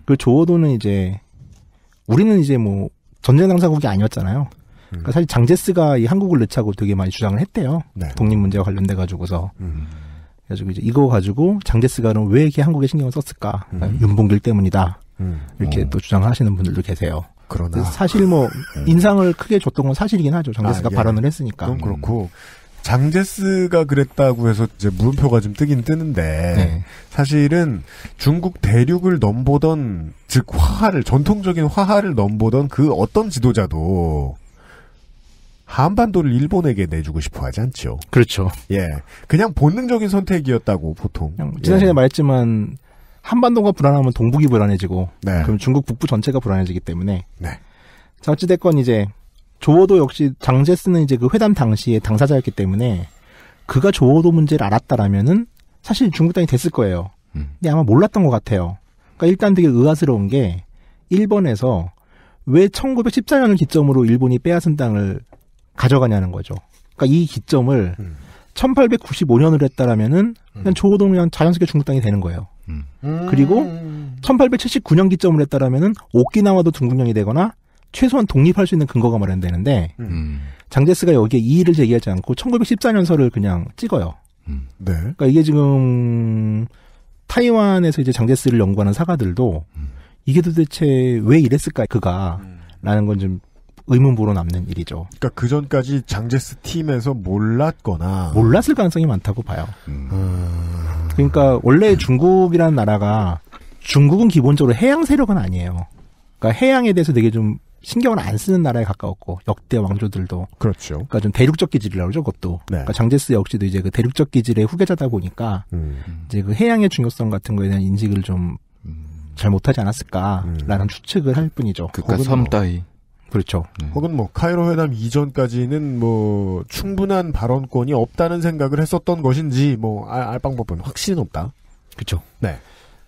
그 조어도는 이제 우리는 이제 뭐 전쟁 당사국이 아니었잖아요. 음. 그러니까 사실 장제스가 이 한국을 넣자고 되게 많이 주장을 했대요. 네. 독립 문제와 관련돼 가지고서. 음. 그래서 이제 이거 가지고 장제스가 그럼 왜 이렇게 한국에 신경을 썼을까? 그러니까 음. 윤봉길 때문이다. 음. 이렇게 어. 또 주장하시는 분들도 계세요. 그러나 사실 뭐 네. 인상을 크게 줬던 건 사실이긴 하죠. 장제스가 아, 예. 발언을 했으니까. 그럼 그렇고 음. 장제스가 그랬다고 해서 이제 물음표가 좀 뜨긴 뜨는데 네. 사실은 중국 대륙을 넘보던 즉 화하를 전통적인 화하를 넘보던 그 어떤 지도자도 한반도를 일본에게 내주고 싶어 하지 않죠. 그렇죠. 예. 그냥 본능적인 선택이었다고 보통. 예. 지난 시간에 예. 말했지만 한반도가 불안하면 동북이 불안해지고 네. 그럼 중국 북부 전체가 불안해지기 때문에 네. 자 어찌 됐건 이제 조어도 역시 장제스는 이제 그 회담 당시에 당사자였기 때문에 그가 조어도 문제를 알았다라면은 사실 중국 땅이 됐을 거예요. 음. 근데 아마 몰랐던 것 같아요. 그러니까 일단 되게 의아스러운 게 일본에서 왜 1914년을 기점으로 일본이 빼앗은 땅을 가져가냐는 거죠. 그러니까 이 기점을 음. 1895년으로 했다라면은 그냥 음. 조호동 그냥 자연스럽게 중국 땅이 되는 거예요. 음. 그리고 1879년 음. 기점으로 했다라면은 오키나와도 중국령이 되거나 최소한 독립할 수 있는 근거가 마련되는데 음. 음. 장제스가 여기에 이의를 제기하지 않고 1914년서를 그냥 찍어요. 음. 네. 그러니까 이게 지금 타이완에서 이제 장제스를 연구하는 사가들도 음. 이게 도대체 왜 이랬을까 그가라는 음. 건좀 의문부로 남는 일이죠. 그러니까 그 전까지 장제스 팀에서 몰랐거나 몰랐을 가능성이 많다고 봐요. 음. 아. 그러니까 원래 중국이라는 나라가 중국은 기본적으로 해양 세력은 아니에요. 그러니까 해양에 대해서 되게 좀 신경을 안 쓰는 나라에 가까웠고 역대 왕조들도 그렇죠. 그러니까 좀 대륙적 기질이라고 그러죠, 그것도. 네. 그러니까 장제스 역시도 이제 그 대륙적 기질의 후계자다 보니까 음. 이제 그 해양의 중요성 같은 거에 대한 인식을 좀 잘 못하지 않았을까라는 음. 추측을 할 뿐이죠. 그 그러니까 섬 뭐. 따위. 그렇죠. 네. 혹은 뭐 카이로 회담 이전까지는 뭐 충분한 발언권이 없다는 생각을 했었던 것인지 뭐 알, 방법은 확실히 높다 그렇죠. 네.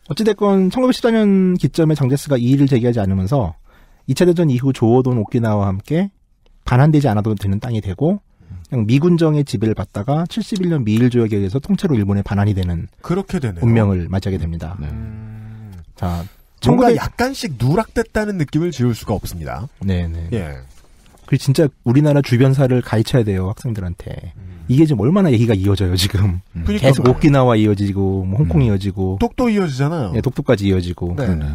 어찌됐건 1914년 기점에 장제스가 이의를 제기하지 않으면서 2차 대전 이후 조어돈 오키나와 함께 반환되지 않아도 되는 땅이 되고 그냥 미군정의 지배를 받다가 71년 미일 조약에 의해서 통째로 일본에 반환이 되는 그렇게 되네요. 운명을 맞이하게 됩니다. 네. 자, 뭔가 19... 약간씩 누락됐다는 느낌을 지울 수가 없습니다. 네네. 네. 예. 그리고 진짜 우리나라 주변사를 가르쳐야 돼요 학생들한테. 음. 이게 지금 얼마나 얘기가 이어져요 지금. 음. 그러니까 계속 그러 뭐. 오키나와 이어지고 뭐 홍콩 음. 이어지고. 독도 이어지잖아요. 네, 독도까지 이어지고. 네. 네.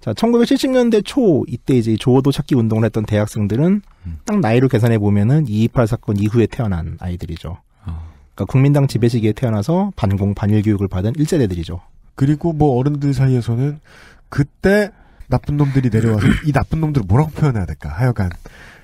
자, 1970년대 초 이때 이제 조어도 찾기 운동을 했던 대학생들은 음. 딱 나이로 계산해 보면은 228 사건 이후에 태어난 아이들이죠. 어. 그러니까 국민당 지배 시기에 태어나서 반공 반일 교육을 받은 일세대들이죠 그리고 뭐 어른들 사이에서는 그때 나쁜 놈들이 내려와서 이 나쁜 놈들을 뭐라고 표현해야 될까? 하여간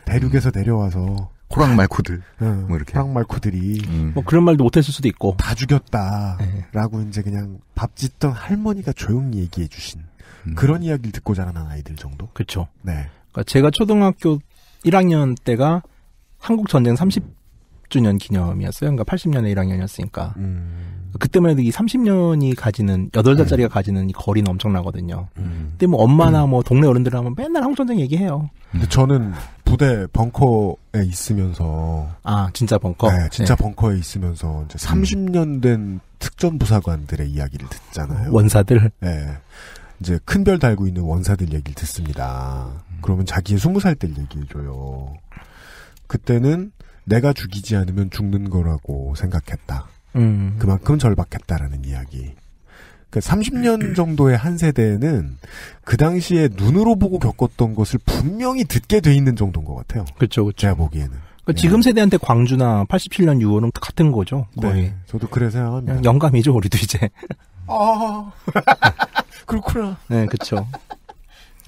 대륙에서 음. 내려와서 호랑 말코들 응, 어, 뭐 이렇게 호랑 말코들이 음. 뭐 그런 말도 못했을 수도 있고 다 죽였다라고 네. 이제 그냥 밥 짓던 할머니가 조용히 얘기해 주신 음. 그런 이야기를 듣고 자라난 아이들 정도. 그렇죠. 네. 그러니까 제가 초등학교 1학년 때가 한국 전쟁 30주년 기념이었어요. 그러니까 80년에 1학년이었으니까. 음. 그때만 해도 이 30년이 가지는 여덟 살짜리가 네. 가지는 이 거리는 엄청나거든요. 음. 근데 뭐 엄마나 음. 뭐 동네 어른들 하면 맨날 한국 전쟁 얘기해요. 근데 저는 부대 벙커에 있으면서 아 진짜 벙커, 네, 진짜 네. 벙커에 있으면서 이제 30년 된 특전 부사관들의 이야기를 듣잖아요. 원사들. 네. 이제 큰 별 달고 있는 원사들 얘기를 듣습니다. 음. 그러면 자기의 20살 때 얘기해줘요. 그때는 내가 죽이지 않으면 죽는 거라고 생각했다. 음. 그만큼 절박했다라는 이야기. 그 30년 음. 정도의 한 세대는 그 당시에 눈으로 보고 겪었던 것을 분명히 듣게 돼 있는 정도인 것 같아요. 그렇죠, 그렇죠. 제가 보기에는. 그러니까 네. 지금 예. 세대한테 광주나 87년 6월은 같은 거죠. 거의. 네, 저도 그래 생각합니다. 영감이죠, 우리도 이제. 아, 그렇구나. 네, 그렇죠.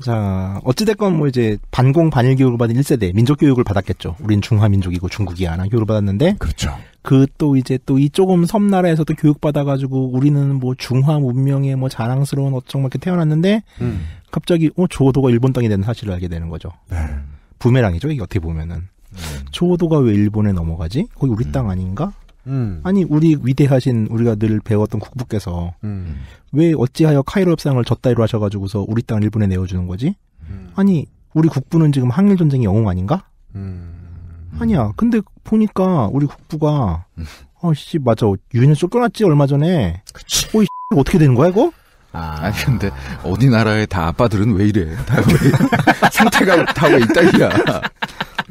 자, 어찌됐건 뭐 이제 반공 반일 교육을 받은 1세대 민족 교육을 받았겠죠. 우린 중화민족이고 중국이 아나 교육을 받았는데. 그렇죠. 그 또 이제 또이 조금 섬나라에서도 교육받아가지고 우리는 뭐 중화 문명의 뭐 자랑스러운 어쩌고 이렇게 태어났는데 음. 갑자기 어 조도가 일본 땅이 되는 사실을 알게 되는 거죠. 네. 부메랑이죠. 이게 어떻게 보면은. 음. 조도가 왜 일본에 넘어가지? 거기 우리 음. 땅 아닌가? 음. 아니 우리 위대하신 우리가 늘 배웠던 국부께서 음. 왜 어찌하여 카이로 협상을 졌다이로 하셔가지고서 우리 땅을 일본에 내어주는 거지? 음. 아니 우리 국부는 지금 항일 전쟁의 영웅 아닌가? 음. 아니야. 근데 보니까 우리 국부가 어씨 아, 맞아 유엔에 쫓겨났지 얼마 전에. 그치. 어이 어떻게 되는 거야 이거? 아, 아니 근데 어디 나라의 다 아빠들은 왜 이래? 다왜 상태가 다 왜 이따위야?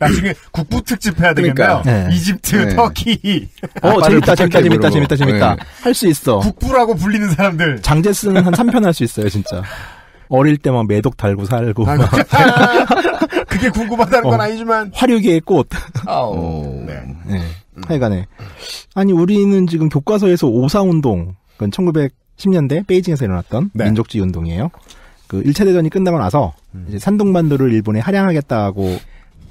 나중에 음. 국부 특집 해야 되겠네요. 그러니까요. 네. 이집트, 네. 터키. 어 재밌다 재밌다 재밌다 재밌다 재밌다. 네. 할수 있어. 국부라고 불리는 사람들. 장제스는 한 3편 할 수 있어요 진짜. 어릴 때 막 매독 달고 살고. 아, 그게 궁금하다는 어, 건 아니지만. 화류계의 꽃. 아오. 음. 네. 네. 하여간에. 아니, 우리는 지금 교과서에서 오사운동, 그건 1910년대 베이징에서 일어났던 네. 민족주의 운동이에요. 그 1차 대전이 끝나고 나서, 음. 이제 산동반도를 일본에 할양하겠다고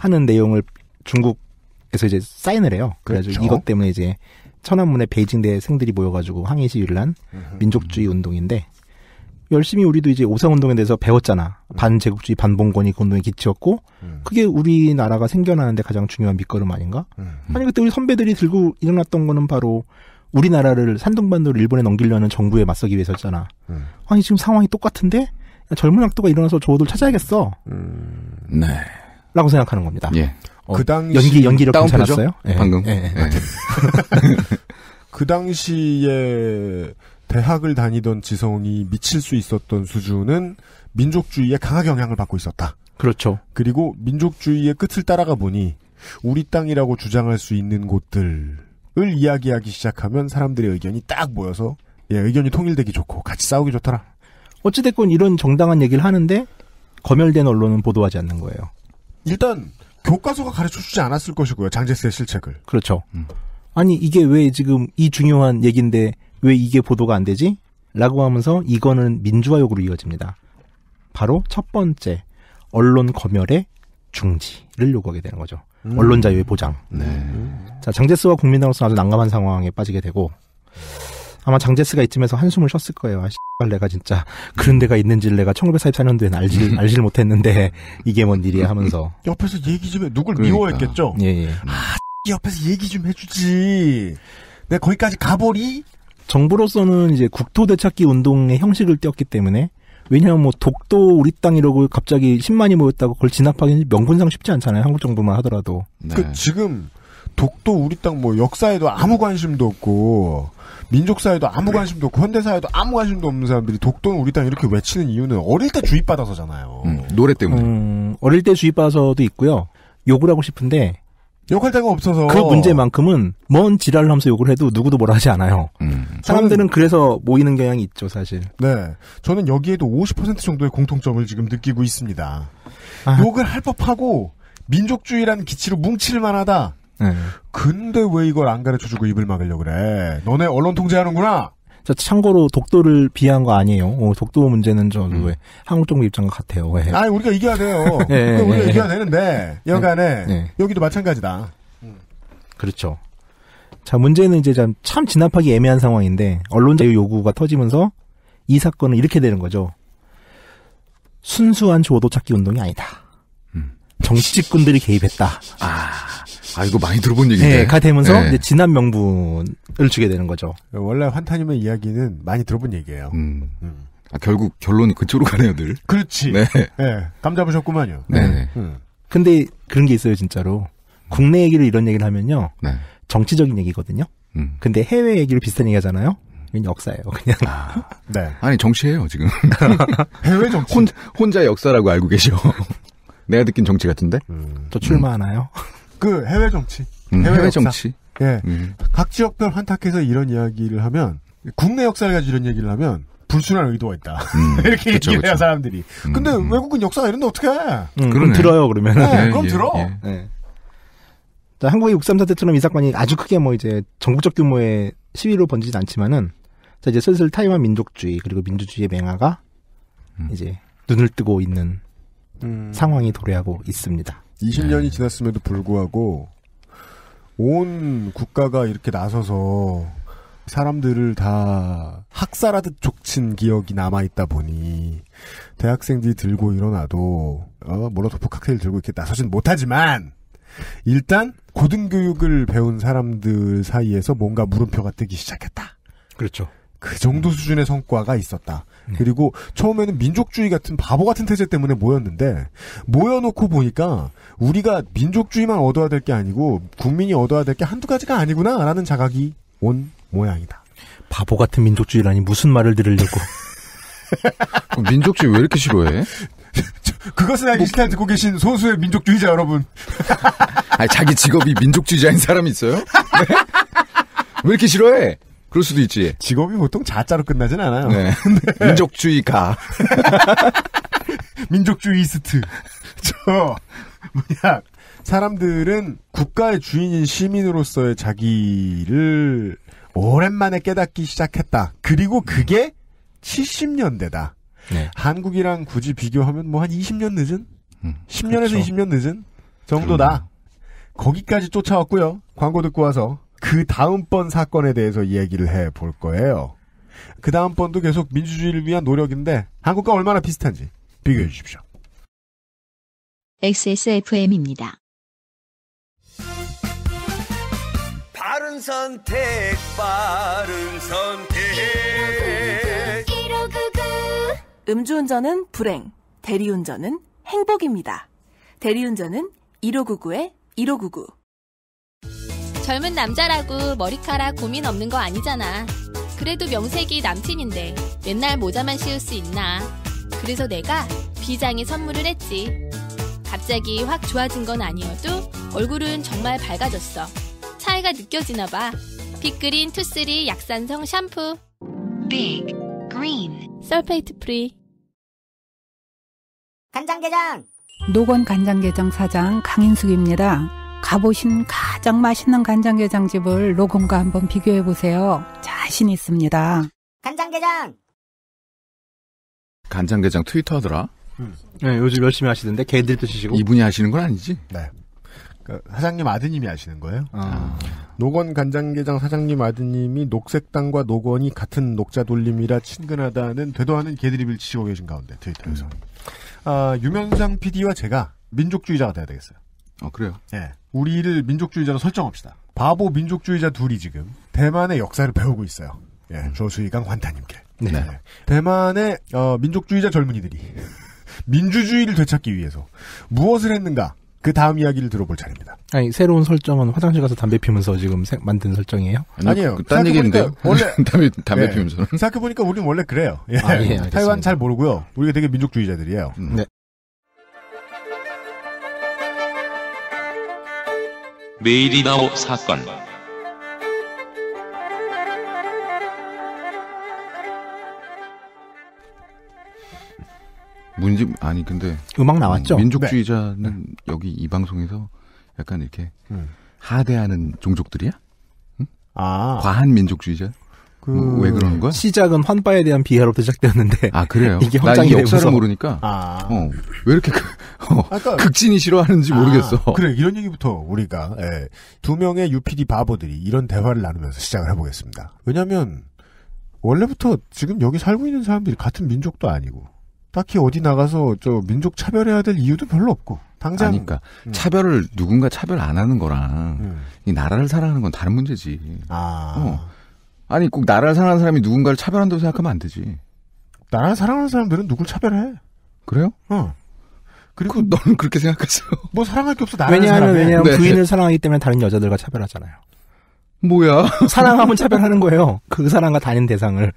하는 내용을 중국에서 이제 사인을 해요. 그래가 그렇죠. 이것 때문에 이제 천안문에 베이징 대생들이 모여가지고 항해 시위를 한 민족주의 운동인데 열심히 우리도 이제 오상 운동에 대해서 배웠잖아. 음. 반제국주의, 반봉건이 그 운동의 기치였고 음. 그게 우리나라가 생겨나는데 가장 중요한 밑거름 아닌가? 음. 아니 그때 우리 선배들이 들고 일어났던 거는 바로 우리나라를 산둥반도를 일본에 넘기려는 정부에 맞서기 위해서였잖아. 음. 아니 지금 상황이 똑같은데 젊은 학도가 일어나서 저도 찾아야겠어. 음. 네. 라고 생각하는 겁니다. 예. 어, 그 당시 연기 연기력 괜찮았어요? 예. 방금. 예. 예. 예. 그 당시에 대학을 다니던 지성이 미칠 수 있었던 수준은 민족주의에 강하게 영향을 받고 있었다. 그렇죠. 그리고 민족주의의 끝을 따라가 보니 우리 땅이라고 주장할 수 있는 곳들을 이야기하기 시작하면 사람들의 의견이 딱 모여서 예, 의견이 통일되기 좋고 같이 싸우기 좋더라. 어찌됐건 이런 정당한 얘기를 하는데 검열된 언론은 보도하지 않는 거예요. 일단 교과서가 가르쳐 주지 않았을 것이고요. 장제스의 실책을. 그렇죠. 음. 아니 이게 왜 지금 이 중요한 얘기인데 왜 이게 보도가 안 되지? 라고 하면서 이거는 민주화 욕으로 이어집니다. 바로 첫 번째 언론 검열의 중지를 요구하게 되는 거죠. 음. 언론 자유의 보장. 네. 자 장제스와 국민당으로서 아주 난감한 상황에 빠지게 되고 아마 장제스가 이쯤에서 한숨을 쉬었을 거예요. 아, 씨발 내가 진짜 그런 데가 있는지를 내가 1944년도에는 알지 음. 알지를 못했는데 이게 뭔 일이야 하면서 옆에서 얘기 좀 해. 누굴 그러니까. 미워했겠죠. 예, 예. 아, 옆에서 얘기 좀 해주지. 내가 거기까지 가버리 정부로서는 이제 국토 대찾기 운동의 형식을 띄었기 때문에 왜냐하면 뭐 독도 우리 땅이라고 갑자기 10만이 모였다고 그걸 진압하기는 명분상 쉽지 않잖아요. 한국 정부만 하더라도. 그 네. 그 지금 독도 우리 땅 뭐 역사에도 아무 관심도 없고 민족사에도 아무 관심도 없고 현대사에도 아무 관심도 없는 사람들이 독도는 우리 땅 이렇게 외치는 이유는 어릴 때 주입받아서잖아요. 음, 노래 때문에. 음, 어릴 때 주입받아서도 있고요. 욕을 하고 싶은데 욕할 데가 없어서 그 문제만큼은 먼 지랄을 하면서 욕을 해도 누구도 뭐라 하지 않아요. 음. 사람들은 저는, 그래서 모이는 경향이 있죠, 사실. 네. 저는 여기에도 50% 정도의 공통점을 지금 느끼고 있습니다. 아. 욕을 할 법하고 민족주의라는 기치로 뭉칠 만하다. 네. 근데 왜 이걸 안 가르쳐주고 입을 막으려 그래? 너네 언론 통제하는구나. 저 참고로 독도를 비한 거 아니에요. 어, 독도 문제는 저 음. 왜, 한국 정부 입장 과 같아요. 왜. 아니 우리가 이겨야 돼요. 네, 우리가 네, 이겨야 네. 되는데 여간에 네, 여기도 마찬가지다. 그렇죠. 자 문제는 이제 참, 진압하기 애매한 상황인데 언론 자유 요구가 터지면서 이 사건은 이렇게 되는 거죠. 순수한 조도 찾기 운동이 아니다. 음. 정치꾼들이 집 개입했다. 아. 아 이거 많이 들어본 얘기인데. 네, 가 되면서 네. 이제 지난 명분을 주게 되는 거죠. 원래 환타님의 이야기는 많이 들어본 얘기예요. 음. 음. 아, 결국 결론이 그쪽으로 가네요, 늘. 그렇지. 네. 네. 감 잡으셨구만요. 네. 네. 음. 음. 근데 그런 게 있어요, 진짜로. 국내 얘기를 이런 얘기를 하면요. 네. 정치적인 얘기거든요. 음. 근데 해외 얘기를 비슷한 얘기 하잖아요. 이건 역사예요, 그냥. 아, 네. 아니, 정치예요, 지금. 해외 정치. 혼, 혼자 역사라고 알고 계셔. 내가 느낀 정치 같은데? 음. 저 출마하나요? 음. 그 해외 정치. 음, 해외, 해외 정치. 예. 음. 각 지역별 환탁해서 이런 이야기를 하면 국내 역사를 가지고 이런 얘기를 하면 불순한 의도가 있다. 음, 이렇게 그쵸, 얘기를 해요, 사람들이. 음, 근데 음. 외국은 역사가 이런데 어떻게 해? 음, 그럼 들어요, 그러면. 네, 예, 그럼 예, 들어. 예. 네. 한국의 6.3사 때처럼 이 사건이 아주 크게 뭐 이제 전국적 규모의 시위로 번지진 않지만은 자, 이제 슬슬 타이완 민족주의 그리고 민주주의의 맹화가 음. 이제 눈을 뜨고 있는 음. 상황이 도래하고 있습니다. 20년이 네. 지났음에도 불구하고 온 국가가 이렇게 나서서 사람들을 다 학살하듯 족친 기억이 남아있다 보니 대학생들이 들고 일어나도 어, 몰라도프 칵테일 들고 이렇게 나서진 못하지만 일단 고등교육을 배운 사람들 사이에서 뭔가 물음표가 뜨기 시작했다. 그렇죠. 그 정도 수준의 성과가 있었다. 음. 그리고 처음에는 민족주의 같은 바보 같은 태세 때문에 모였는데 모여놓고 보니까 우리가 민족주의만 얻어야 될 게 아니고 국민이 얻어야 될 게 한두 가지가 아니구나라는 자각이 온 모양이다. 바보 같은 민족주의라니 무슨 말을 들으려고. 민족주의 왜 이렇게 싫어해? 그것은 알기 싫다 뭐, 듣고 계신 소수의 민족주의자 여러분. 아니, 자기 직업이 민족주의자인 사람이 있어요? 네? 왜 이렇게 싫어해? 그럴 수도 있지. 직업이 보통 자자로 끝나진 않아요. 네. 네. 민족주의가. 민족주의스트. 저, 뭐냐. 사람들은 국가의 주인인 시민으로서의 자기를 오랜만에 깨닫기 시작했다. 그리고 그게 70년대다. 네. 한국이랑 굳이 비교하면 뭐 한 20년 늦은? 음, 10년에서 그렇죠. 20년 늦은 정도다. 음. 거기까지 쫓아왔고요. 광고 듣고 와서 그 다음번 사건에 대해서 이야기를 해 볼 거예요. 그 다음번도 계속 민주주의를 위한 노력인데 한국과 얼마나 비슷한지 비교해 주십시오. XSFM입니다. 바른 선택, 바른 선택. 음주운전은 불행, 대리운전은 행복입니다. 대리운전은 1 5 9 9 1599. 젊은 남자라고 머리카락 고민 없는 거 아니잖아. 그래도 명색이 남친인데 맨날 모자만 씌울 수 있나. 그래서 내가 비장의 선물을 했지. 갑자기 확 좋아진 건 아니어도 얼굴은 정말 밝아졌어. 차이가 느껴지나 봐. 빅그린 투쓰리 약산성 샴푸. 빅 그린 설페이트 프리. 간장게장. 노건 간장게장 사장 강인숙입니다. 가보신 가장 맛있는 간장게장집을 로건과 한번 비교해 보세요. 자신 있습니다. 간장게장. 간장게장 트위터 하더라. 음. 네, 요즘 열심히 하시던데 개들도 치시고. 이분이 하시는 건 아니지? 네. 그 사장님 아드님이 하시는 거예요. 아. 노건 간장게장 사장님 아드님이 녹색당과 노건이 같은 녹자 돌림이라 친근하다는 되도 않은 개드립을 치고 계신 가운데 트위터에서 음. 아, 유면상 PD와 제가 민족주의자가 돼야 되겠어요. 어, 그래요? 예. 우리를 민족주의자로 설정합시다. 바보 민족주의자 둘이 지금 대만의 역사를 배우고 있어요. 예, 음. 조수희강 환타님께. 네. 예. 대만의 어, 민족주의자 젊은이들이 민주주의를 되찾기 위해서 무엇을 했는가? 그 다음 이야기를 들어볼 차례입니다. 아니 새로운 설정은 화장실 가서 담배 피면서 지금 세, 만든 설정이에요? 아니요. 그딴 얘기인데 원래 담배 담배 네. 예, 피면서 생각해 보니까 우리는 원래 그래요. 예. 아, 예, 타이완 잘 모르고요. 우리가 되게 민족주의자들이에요. 음. 네. 메이리나오 사건 문제 아니 근데 음악 나왔죠? 민족주의자는 네. 여기 이 방송에서 약간 이렇게 음. 하대하는 종족들이야? 응? 아 과한 민족주의자? 그왜 뭐, 그러는 거야? 시작은 환빠에 대한 비하로 시작되었는데. 아 그래요? 이게 나이 역사를 모르니까. 아. 어, 왜 이렇게 그, 어, 아까, 극진이 싫어하는지 아, 모르겠어. 그래 이런 얘기부터 우리가 예, 두 명의 UPD 바보들이 이런 대화를 나누면서 시작을 해보겠습니다. 왜냐하면 원래부터 지금 여기 살고 있는 사람들이 같은 민족도 아니고 딱히 어디 나가서 저 민족 차별해야 될 이유도 별로 없고 당장 그러니까 음. 차별을 누군가 차별 안 하는 거랑 음. 이 나라를 사랑하는건 다른 문제지. 아. 어. 아니 꼭 나라를 사랑하는 사람이 누군가를 차별한다고 생각하면 안 되지. 나라를 사랑하는 사람들은 누굴 차별해? 그래요? 어. 그리고 그, 너는 그렇게 생각했어뭐 사랑할 게 없어 나라는 왜냐하면 사람에. 왜냐하면 네. 부인을 사랑하기 때문에 다른 여자들과 차별하잖아요. 뭐야? 사랑하면 차별하는 거예요. 그사랑과 다른 대상을.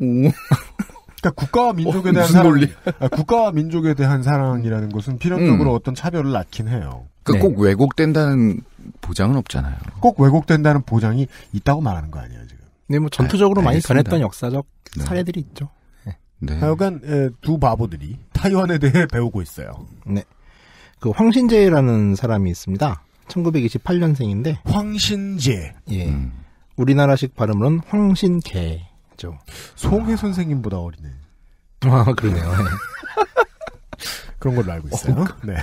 오. 그러니까 국가와 어, 민족에 대한 사랑, 아, 국가와 민족에 대한 사랑이라는 것은 필연적으로 음. 어떤 차별을 낳긴 해요. 그러니까 네. 꼭 왜곡된다는 보장은 없잖아요. 꼭 왜곡된다는 보장이 있다고 말하는 거 아니에요 지금? 네, 뭐 전투적으로 아, 많이 변했던 역사적 네. 사례들이 있죠. 네. 네. 하여간 에, 예, 두 바보들이 타이완에 대해 배우고 있어요. 네. 그황신재라는 사람이 있습니다. 1928년생인데 황신재 예. 음. 우리나라식 발음으로는 황신계죠 송혜 선생님보다 어리네. 아 그러네요. 네. 그런 걸로 알고 있어요. 어, 그 네.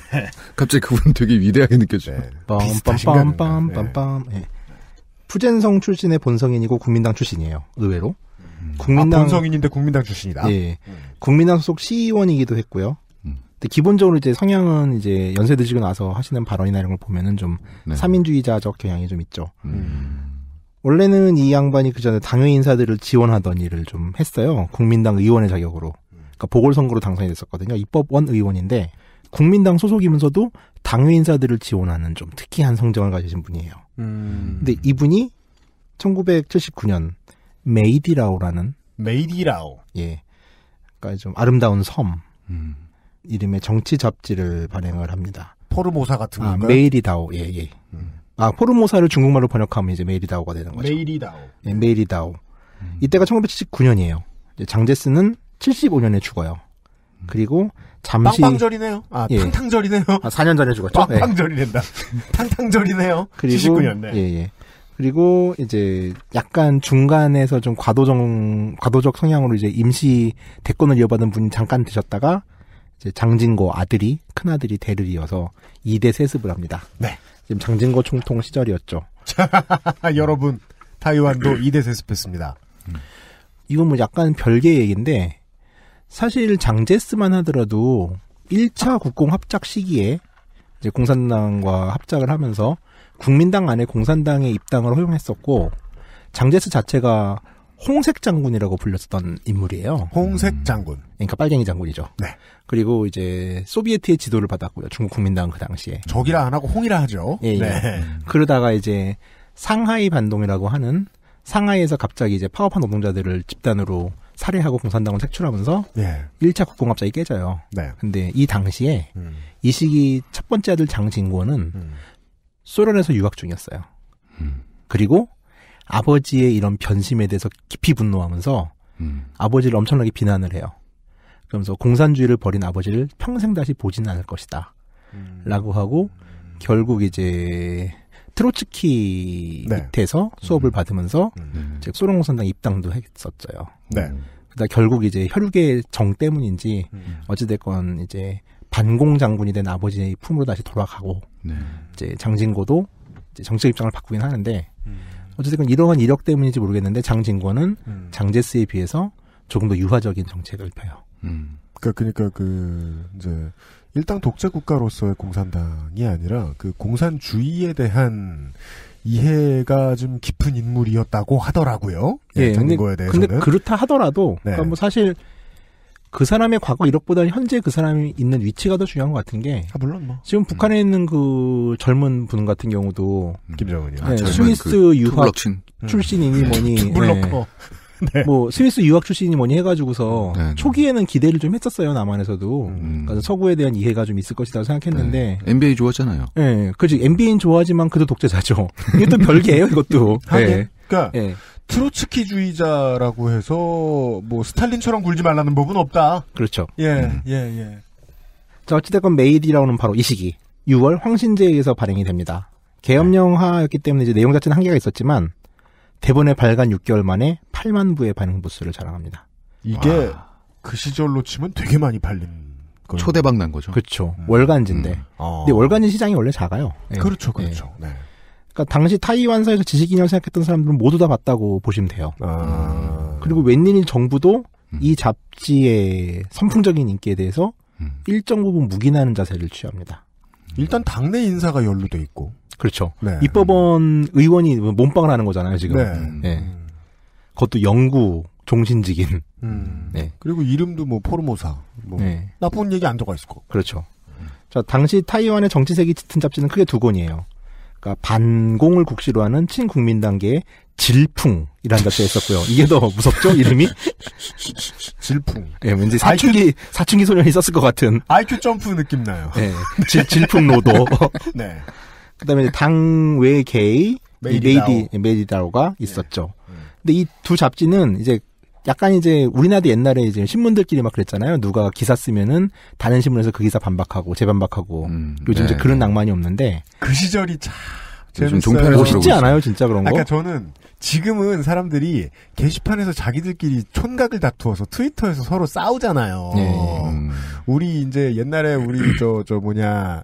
갑자기 그분 되게 위대하게 느껴져요. 빰빰빰빰빰빰. 네. 푸젠성 출신의 본성인이고 국민당 출신이에요. 의외로. 음. 국민당 아, 본성인인데 국민당 출신이다. 예. 국민당 소속 시의원이기도 했고요. 음. 근데 기본적으로 이제 성향은 이제 연세 드시고 나서 하시는 발언이나 이런 걸 보면은 좀 네. 사민주의자적 경향이 좀 있죠. 음. 원래는 이 양반이 그 전에 당의 인사들을 지원하던 일을 좀 했어요. 국민당 의원의 자격으로. 그러니까 보궐선거로 당선이 됐었거든요. 입법원 의원인데 국민당 소속이면서도 당의 인사들을 지원하는 좀 특이한 성정을 가지신 분이에요. 음. 근데 이분이 1979년 메이디라오라는 메이디라오 예, 그러니까 좀 아름다운 섬 음. 이름의 정치 잡지를 발행을 합니다. 포르모사 같은 건가 아, 메이리다오 예 예. 음. 아 포르모사를 중국말로 번역하면 이제 메이리다오가 되는 거죠. 메이리다오. 예, 메이리다오. 음. 이때가 1979년이에요. 이제 장제스는 75년에 죽어요. 음. 그리고 잠시 빵빵절이네요. 아, 예. 탕탕절이네요. 아, 4년 전에 죽었죠. 예. 빵빵절이 된다. 탕탕절이네요. 그리고 79년대. 예, 예. 그리고 이제 약간 중간에서 좀 과도정 과도적 성향으로 이제 임시 대권을 이어받은 분이 잠깐 드셨다가 이제 장진고 아들이 큰 아들이 대를 이어서 2대 세습을 합니다. 네. 지금 장진고 총통 시절이었죠. 여러분 타이완도 2대 세습했습니다. 음. 이건 뭐 약간 별개 의 얘기인데 사실 장제스만 하더라도 1차 국공 합작 시기에 이제 공산당과 합작을 하면서 국민당 안에 공산당의 입당을 허용했었고 장제스 자체가 홍색 장군이라고 불렸던 인물이에요. 홍색 음. 장군. 그러니까 빨갱이 장군이죠. 네. 그리고 이제 소비에트의 지도를 받았고요. 중국 국민당 그 당시에. 적이라 안 하고 홍이라 하죠. 예, 예. 네. 음. 그러다가 이제 상하이 반동이라고 하는 상하이에서 갑자기 이제 파업한 노동자들을 집단으로 살해하고 공산당을 색출하면서 네. 1차 국공합작이 깨져요. 네. 근데 이 당시에 음. 이 시기 첫 번째 아들 장진권은 음. 소련에서 유학 중이었어요. 음. 그리고 아버지의 이런 변심에 대해서 깊이 분노하면서 음. 아버지를 엄청나게 비난을 해요. 그러면서 공산주의를 버린 아버지를 평생 다시 보지는 않을 것이다. 음. 라고 하고 음. 결국 이제 트로츠키 네. 밑에서 음. 수업을 음. 받으면서 음. 즉 소련 공산당 입당도 했었어요. 네. 음. 그다 결국 이제 혈육의 정 때문인지 음. 어찌됐건 이제 반공 장군이 된 아버지의 품으로 다시 돌아가고 네. 이제 장진고도 이제 정책 입장을 바꾸긴 하는데 음. 어쨌든 이러한 이력 때문인지 모르겠는데 장진고는 장제스에 비해서 조금 더 유화적인 정책을 펴요. 그러니까 그러니까 그 이제 일당 독재 국가로서의 공산당이 아니라 그 공산주의에 대한 이해가 좀 깊은 인물이었다고 하더라고요. 예, 예 근데, 거에 대해서는. 근데 그렇다 하더라도 네. 그러니까 뭐 사실 그 사람의 과거 이력보다는 현재 그 사람이 있는 위치가 더 중요한 것 같은 게. 아, 물론 뭐. 지금 북한에 음. 있는 그 젊은 분 같은 경우도. 음. 김정은이요. 네, 아, 스위스 그 유학 출신이니 음. 뭐니. 네. 뭐. 네. 뭐 스위스 유학 출신이 뭐니 해가지고서 네, 네. 초기에는 기대를 좀 했었어요 남한에서도 음. 그래서 서구에 대한 이해가 좀 있을 것이다 생각했는데 네. NBA 좋아하잖아요. 네, 예, 그렇지 NBA는 좋아하지만 그도 래 독재자죠. 이게 또 별개예요 이것도. 네. 하 그러니까 예. 트로츠키주의자라고 해서 뭐 스탈린처럼 굴지 말라는 법은 없다. 그렇죠. 예, 음. 예, 예. 자 어찌됐건 메이디라는 고 바로 이 시기 6월 황신제에서 발행이 됩니다. 개엄령화였기 때문에 이제 내용 자체는 한계가 있었지만 대본의 발간 6개월 만에 8만 부의 반응 부수를 자랑합니다. 이게 와. 그 시절로 치면 되게 많이 팔린 거예요. 초대박 난 거죠. 그렇죠. 음. 월간지인데. 음. 어. 근데 월간지 시장이 원래 작아요. 네. 그렇죠, 그렇죠. 네. 네. 그러니까 당시 타이완사에서 지식인이라고 생각했던 사람들은 모두 다 봤다고 보시면 돼요. 아. 음. 그리고 웬일인 정부도 음. 이 잡지의 선풍적인 인기에 대해서 음. 일정 부분 묵인하는 자세를 취합니다. 일단 당내 인사가 연루돼 있고. 그렇죠. 네. 입법원 의원이 몸빵을 하는 거잖아요, 지금. 네. 네. 음. 그것도 영구 종신직인. 음. 네. 그리고 이름도 뭐 포르모사. 뭐 네. 나쁜 얘기 안 들어가 있을 거. 그렇죠. 자, 당시 타이완의 정치색이 짙은 잡지는 크게 두 권이에요. 그러니까 반공을 국시로 하는 친국민단계의 질풍이라는 잡지 있었고요. 이게 더 무섭죠? 이름이? 질풍. 예, 네, 왠지 사춘기, IQ... 사춘기 소년이 썼을 것 같은. IQ 점프 느낌 나요. 예, 네. 질, 질풍 노도. 네. 그 다음에 당외계의 메이디메이디다로가 예, 예. 있었죠. 네. 근데 이 두 잡지는 이제 약간 이제 우리나라도 옛날에 이제 신문들끼리 막 그랬잖아요. 누가 기사 쓰면은 다른 신문에서 그 기사 반박하고 재반박하고 음, 요즘 네. 이제 그런 네. 낭만이 없는데 그 시절이 참 요즘 종편 멋있지 않아요, 진짜 그런 그러니까 거? 그러니까 저는 지금은 사람들이 게시판에서 자기들끼리 촌각을 다투어서 트위터에서 서로 싸우잖아요. 네. 우리 이제 옛날에 우리 저저 저 뭐냐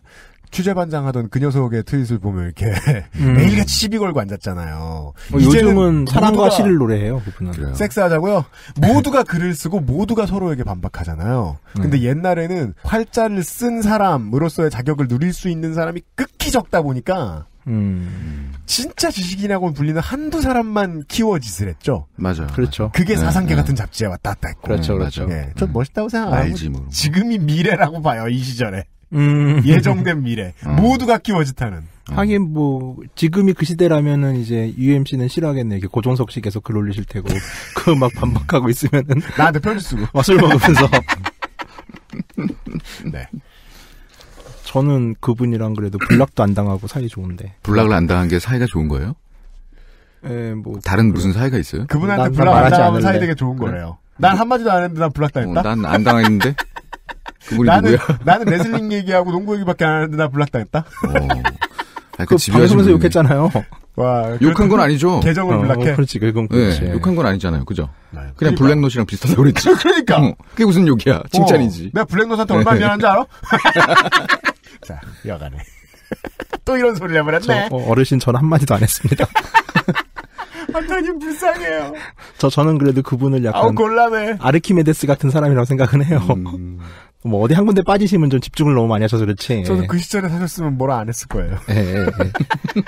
취재반장 하던 그 녀석의 트윗을 보면 이렇게 음. 매일같이 시비 걸고 앉았잖아요. 어, 요즘은 사랑과 시를 노래해요. 그분은. 섹스하자고요? 모두가 글을 쓰고 모두가 서로에게 반박하잖아요. 음. 근데 옛날에는 활자를 쓴 사람으로서의 자격을 누릴 수 있는 사람이 극히 적다 보니까 음. 진짜 지식인하고 불리는 한두 사람만 키워짓을 했죠. 맞아요. 그렇죠. 그게 네, 사상계 네. 같은 잡지에 왔다 갔다 했고. 그렇죠, 음, 그렇죠. 예, 네, 좀 음. 멋있다고 생각하고 알지, 모 뭐 지금이 미래라고 봐요, 이 시절에. 음. 예정된 미래. 음. 모두가 키워짓하는. 음. 하긴 뭐 지금이 그 시대라면은 이제 UMC는 싫어하겠네. 이게 고종석 씨께서글 올리실 테고 그막 반박하고 있으면은 나한테 편지 쓰고 술 먹으면서. 네. 저는 그분이랑 그래도 불락도 안 당하고 사이 좋은데. 불락을 안 당한 게 사이가 좋은 거예요? 예, 뭐 다른 무슨 사이가 있어요? 그분한테 불락 안 당하면 사이 되게 좋은 그래? 거예요. 난 한마디도 안 했는데 난 불락당했다? 어, 난안 당했는데? 그분이 나는, 누구야? 나는 레슬링 얘기하고 농구 얘기밖에 안했는데난 불락당했다? 어. 아니, 그, 그 방송에서 욕했잖아요. 와, 욕한 건 아니죠. 계정을 어, 블락해. 그렇지, 그건 네, 그렇지. 네, 욕한 건 아니잖아요, 그죠? 네, 그냥 그러니까. 블랙노시랑 비슷하다고 그랬지. 그러니까. 어, 그게 무슨 욕이야? 어, 칭찬이지. 어, 내가 블랙노스한테 얼마나 미안한지 알아? 자, 여간에. 또 이런 소리를 해버렸네. 저, 어, 르신 전 한마디도 안 했습니다. 한편님 아, 불쌍해요. 저, 저는 그래도 그분을 약간. 아 곤란해. 아르키메데스 같은 사람이라고 생각은 해요. 음... 뭐, 어디 한 군데 빠지시면 좀 집중을 너무 많이 하셔서 그렇지. 저는 그 시절에 사셨으면 뭐라 안 했을 거예요. 예, 예, 예.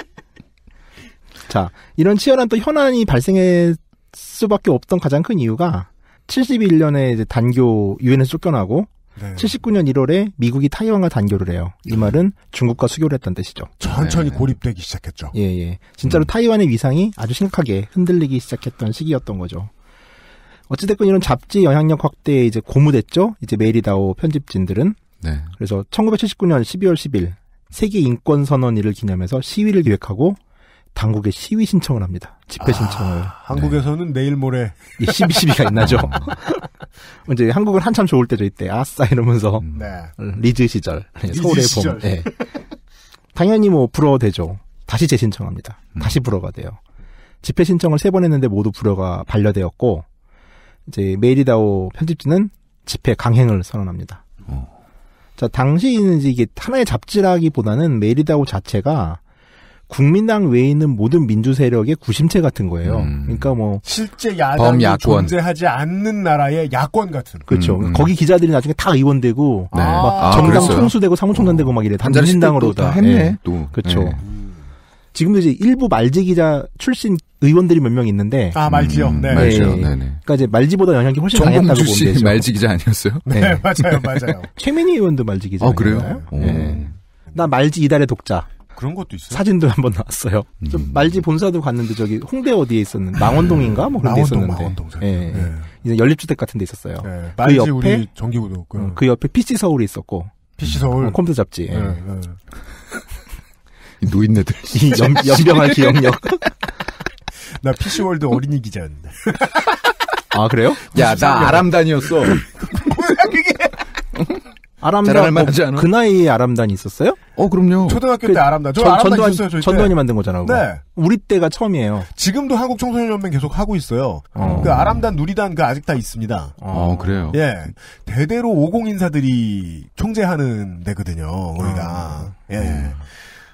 자, 이런 치열한 또 현안이 발생할 수밖에 없던 가장 큰 이유가 71년에 단교 유엔에서 쫓겨나고 네. 79년 1월에 미국이 타이완과 단교를 해요. 이 음. 말은 중국과 수교를 했다는 뜻이죠. 천천히 네. 고립되기 시작했죠. 예, 예. 진짜로 음. 타이완의 위상이 아주 심각하게 흔들리기 시작했던 시기였던 거죠. 어찌됐건 이런 잡지 영향력 확대에 이제 고무됐죠. 이제 메리다오 편집진들은. 네. 그래서 1979년 12월 10일 세계 인권 선언일을 기념해서 시위를 기획하고 당국에 시위 신청을 합니다. 집회 아, 신청을. 한국에서는 네. 내일 모레 이 시비 시비가 있나죠. 이제 한국은 한참 좋을 때죠 이때 아싸 이러면서 음. 네. 리즈 시절 네, 리즈 서울의 시절. 봄. 네. 당연히 뭐 불어되죠. 다시 재신청합니다. 음. 다시 불어가 돼요. 집회 신청을 세 번 했는데 모두 불어가 반려되었고 이제 메리다오 편집지는 집회 강행을 선언합니다. 어. 자 당시에는 이게 하나의 잡지라기보다는 메리다오 자체가 국민당 외에 있는 모든 민주 세력의 구심체 같은 거예요. 음. 그러니까 뭐 실제 야당이 존재하지 않는 나라의 야권 같은. 그렇죠. 음. 거기 기자들이 나중에 다 의원되고 네. 아. 정당 아, 총수되고 사무총장 되고 막 이래. 다 민진당으로 다 했네. 네. 또 그렇죠. 네. 지금도 이제 일부 말지 기자 출신 의원들이 몇 명 있는데 아 말지요, 음, 네. 말지요, 네. 네. 그러니까 이제 말지보다 영향이 훨씬 강했다고 보면 되죠. 말지 기자 아니었어요? 네, 네. 맞아요, 맞아요. 최민희 의원도 말지 기자. 아 그래요? 어. 네. 나 말지 이달의 독자. 그런 것도 있어요. 사진도 한 번 나왔어요. 음. 좀 말지 본사도 갔는데 저기 홍대 어디에 있었는데 망원동인가 뭐 그런 데 있었는데. 망원동 예. 예. 예. 연립주택 같은 데 있었어요. 예. 그 말지 그 옆에 우리 정기구도 없그 음, 옆에 PC 서울이 있었고. PC 서울. 어, 컴퓨터 잡지. 예. 예. 예. 이 노인네들. 이 연, 연병한 기억력. 나 PC 월드 어린이 기자였는데. 아 그래요? 야 나 아람단이었어. 뭐야 그게? 아람단 뭐, 그 나이에 아람단이 있었어요? 어, 그럼요. 초등학교 그, 때아람다저 전, 아람단 전두환, 있었어요, 저희 전두환이 만든 거잖아요. 네. 우리 때가 처음이에요. 지금도 한국 청소년 연맹 계속 하고 있어요. 어. 그 아람단 누리단 그 아직 다 있습니다. 어, 그래요. 예. 대대로 50 인사들이 총재하는 데거든요. 우리가. 어. 예. 음.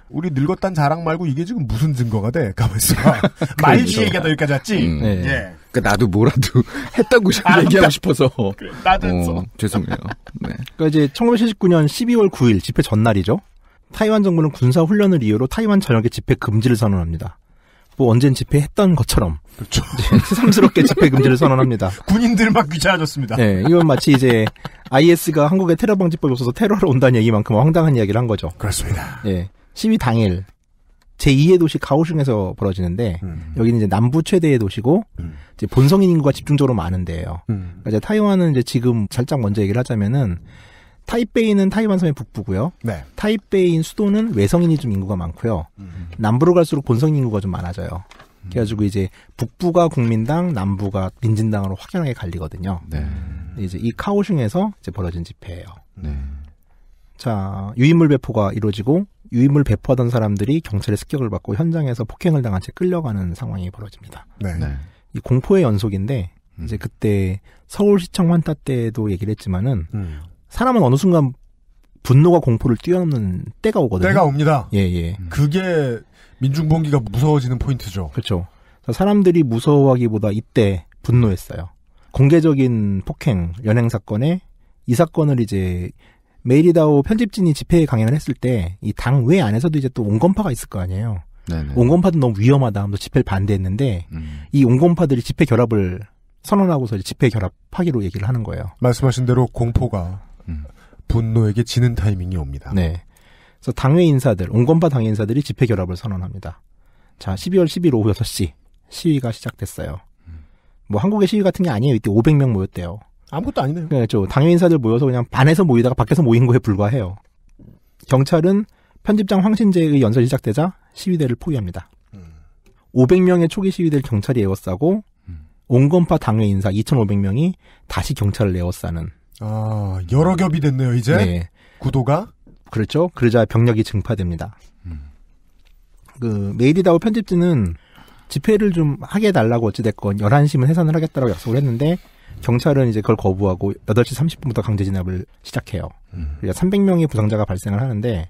우리 늙었단 자랑 말고 이게 지금 무슨 증거가 돼? 가만있어봐. 말지 얘기하다 여기까지 왔지? 음, 네. 예. 그 나도 뭐라도 했다고 아, 얘기하고 싶어서. 그래, 나도 어, 죄송해요. 네. 그니까 이제 1979년 12월 9일 집회 전날이죠. 타이완 정부는 군사 훈련을 이유로 타이완 전역에 집회 금지를 선언합니다. 뭐 언젠 집회했던 것처럼 그렇죠. 새삼스럽게 집회 금지를 선언합니다. 군인들 막 귀찮아졌습니다. 네, 이건 마치 이제 IS가 한국에 테러 방지법이 없어서 테러하 온다는 얘기만큼 황당한 이야기를 한 거죠. 그렇습니다. 예. 네, 시위 당일 제2의 도시 가오슝에서 벌어지는데 음. 여기는 이제 남부 최대의 도시고 음. 이제 본성인 인구가 집중적으로 많은데요. 음. 그러니까 이제 타이완은 이제 지금 살짝 먼저 얘기를 하자면은 타이베이는 타이완 섬의 북부고요. 네. 타이베이인 수도는 외성인이 좀 인구가 많고요. 음. 남부로 갈수록 본성 인구가 좀 많아져요. 음. 그래가지고 이제 북부가 국민당, 남부가 민진당으로 확연하게 갈리거든요. 네. 이제 이 카오슝에서 이제 벌어진 집회예요. 네. 자 유인물 배포가 이루어지고 유인물 배포하던 사람들이 경찰의 습격을 받고 현장에서 폭행을 당한 채 끌려가는 상황이 벌어집니다. 네. 네. 이 공포의 연속인데 음. 이제 그때 서울시청 환타 때도 얘기를 했지만은 음. 사람은 어느 순간 분노가 공포를 뛰어넘는 때가 오거든요. 때가 옵니다. 예, 예. 음. 그게 민중봉기가 무서워지는 포인트죠. 그렇죠. 사람들이 무서워하기보다 이때 분노했어요. 공개적인 폭행, 연행 사건에 이 사건을 이제 메리다오 편집진이 집회에 강연을 했을 때 이 당 외 안에서도 이제 또 온건파가 있을 거 아니에요. 온건파도 너무 위험하다 하면서 집회를 반대했는데 음. 이 온건파들이 집회 결합을 선언하고서 집회 결합하기로 얘기를 하는 거예요. 말씀하신 대로 공포가 분노에게 지는 타이밍이 옵니다. 네. 그래서 당의 인사들, 온건파 당의 인사들이 집회 결합을 선언합니다. 자, 12월 10일 오후 6시 시위가 시작됐어요. 뭐 한국의 시위 같은 게 아니에요. 이때 500명 모였대요. 아무것도 아니네요. 네, 저 당의 인사들 모여서 그냥 반에서 모이다가 밖에서 모인 거에 불과해요. 경찰은 편집장 황신재의 연설이 시작되자 시위대를 포위합니다. 500명의 초기 시위대를 경찰이 에워싸고 음. 온건파 당의 인사 2,500명이 다시 경찰을 에워싸는 아, 여러 겹이 됐네요, 이제. 네. 구도가? 그렇죠. 그러자 병력이 증파됩니다. 음. 그, 메이디다우 편집진은 집회를 좀 하게 해달라고 어찌됐건 11시면 해산을 하겠다고 약속을 했는데, 경찰은 이제 그걸 거부하고 8시 30분부터 강제 진압을 시작해요. 음. 그러니까 300명의 부상자가 발생을 하는데,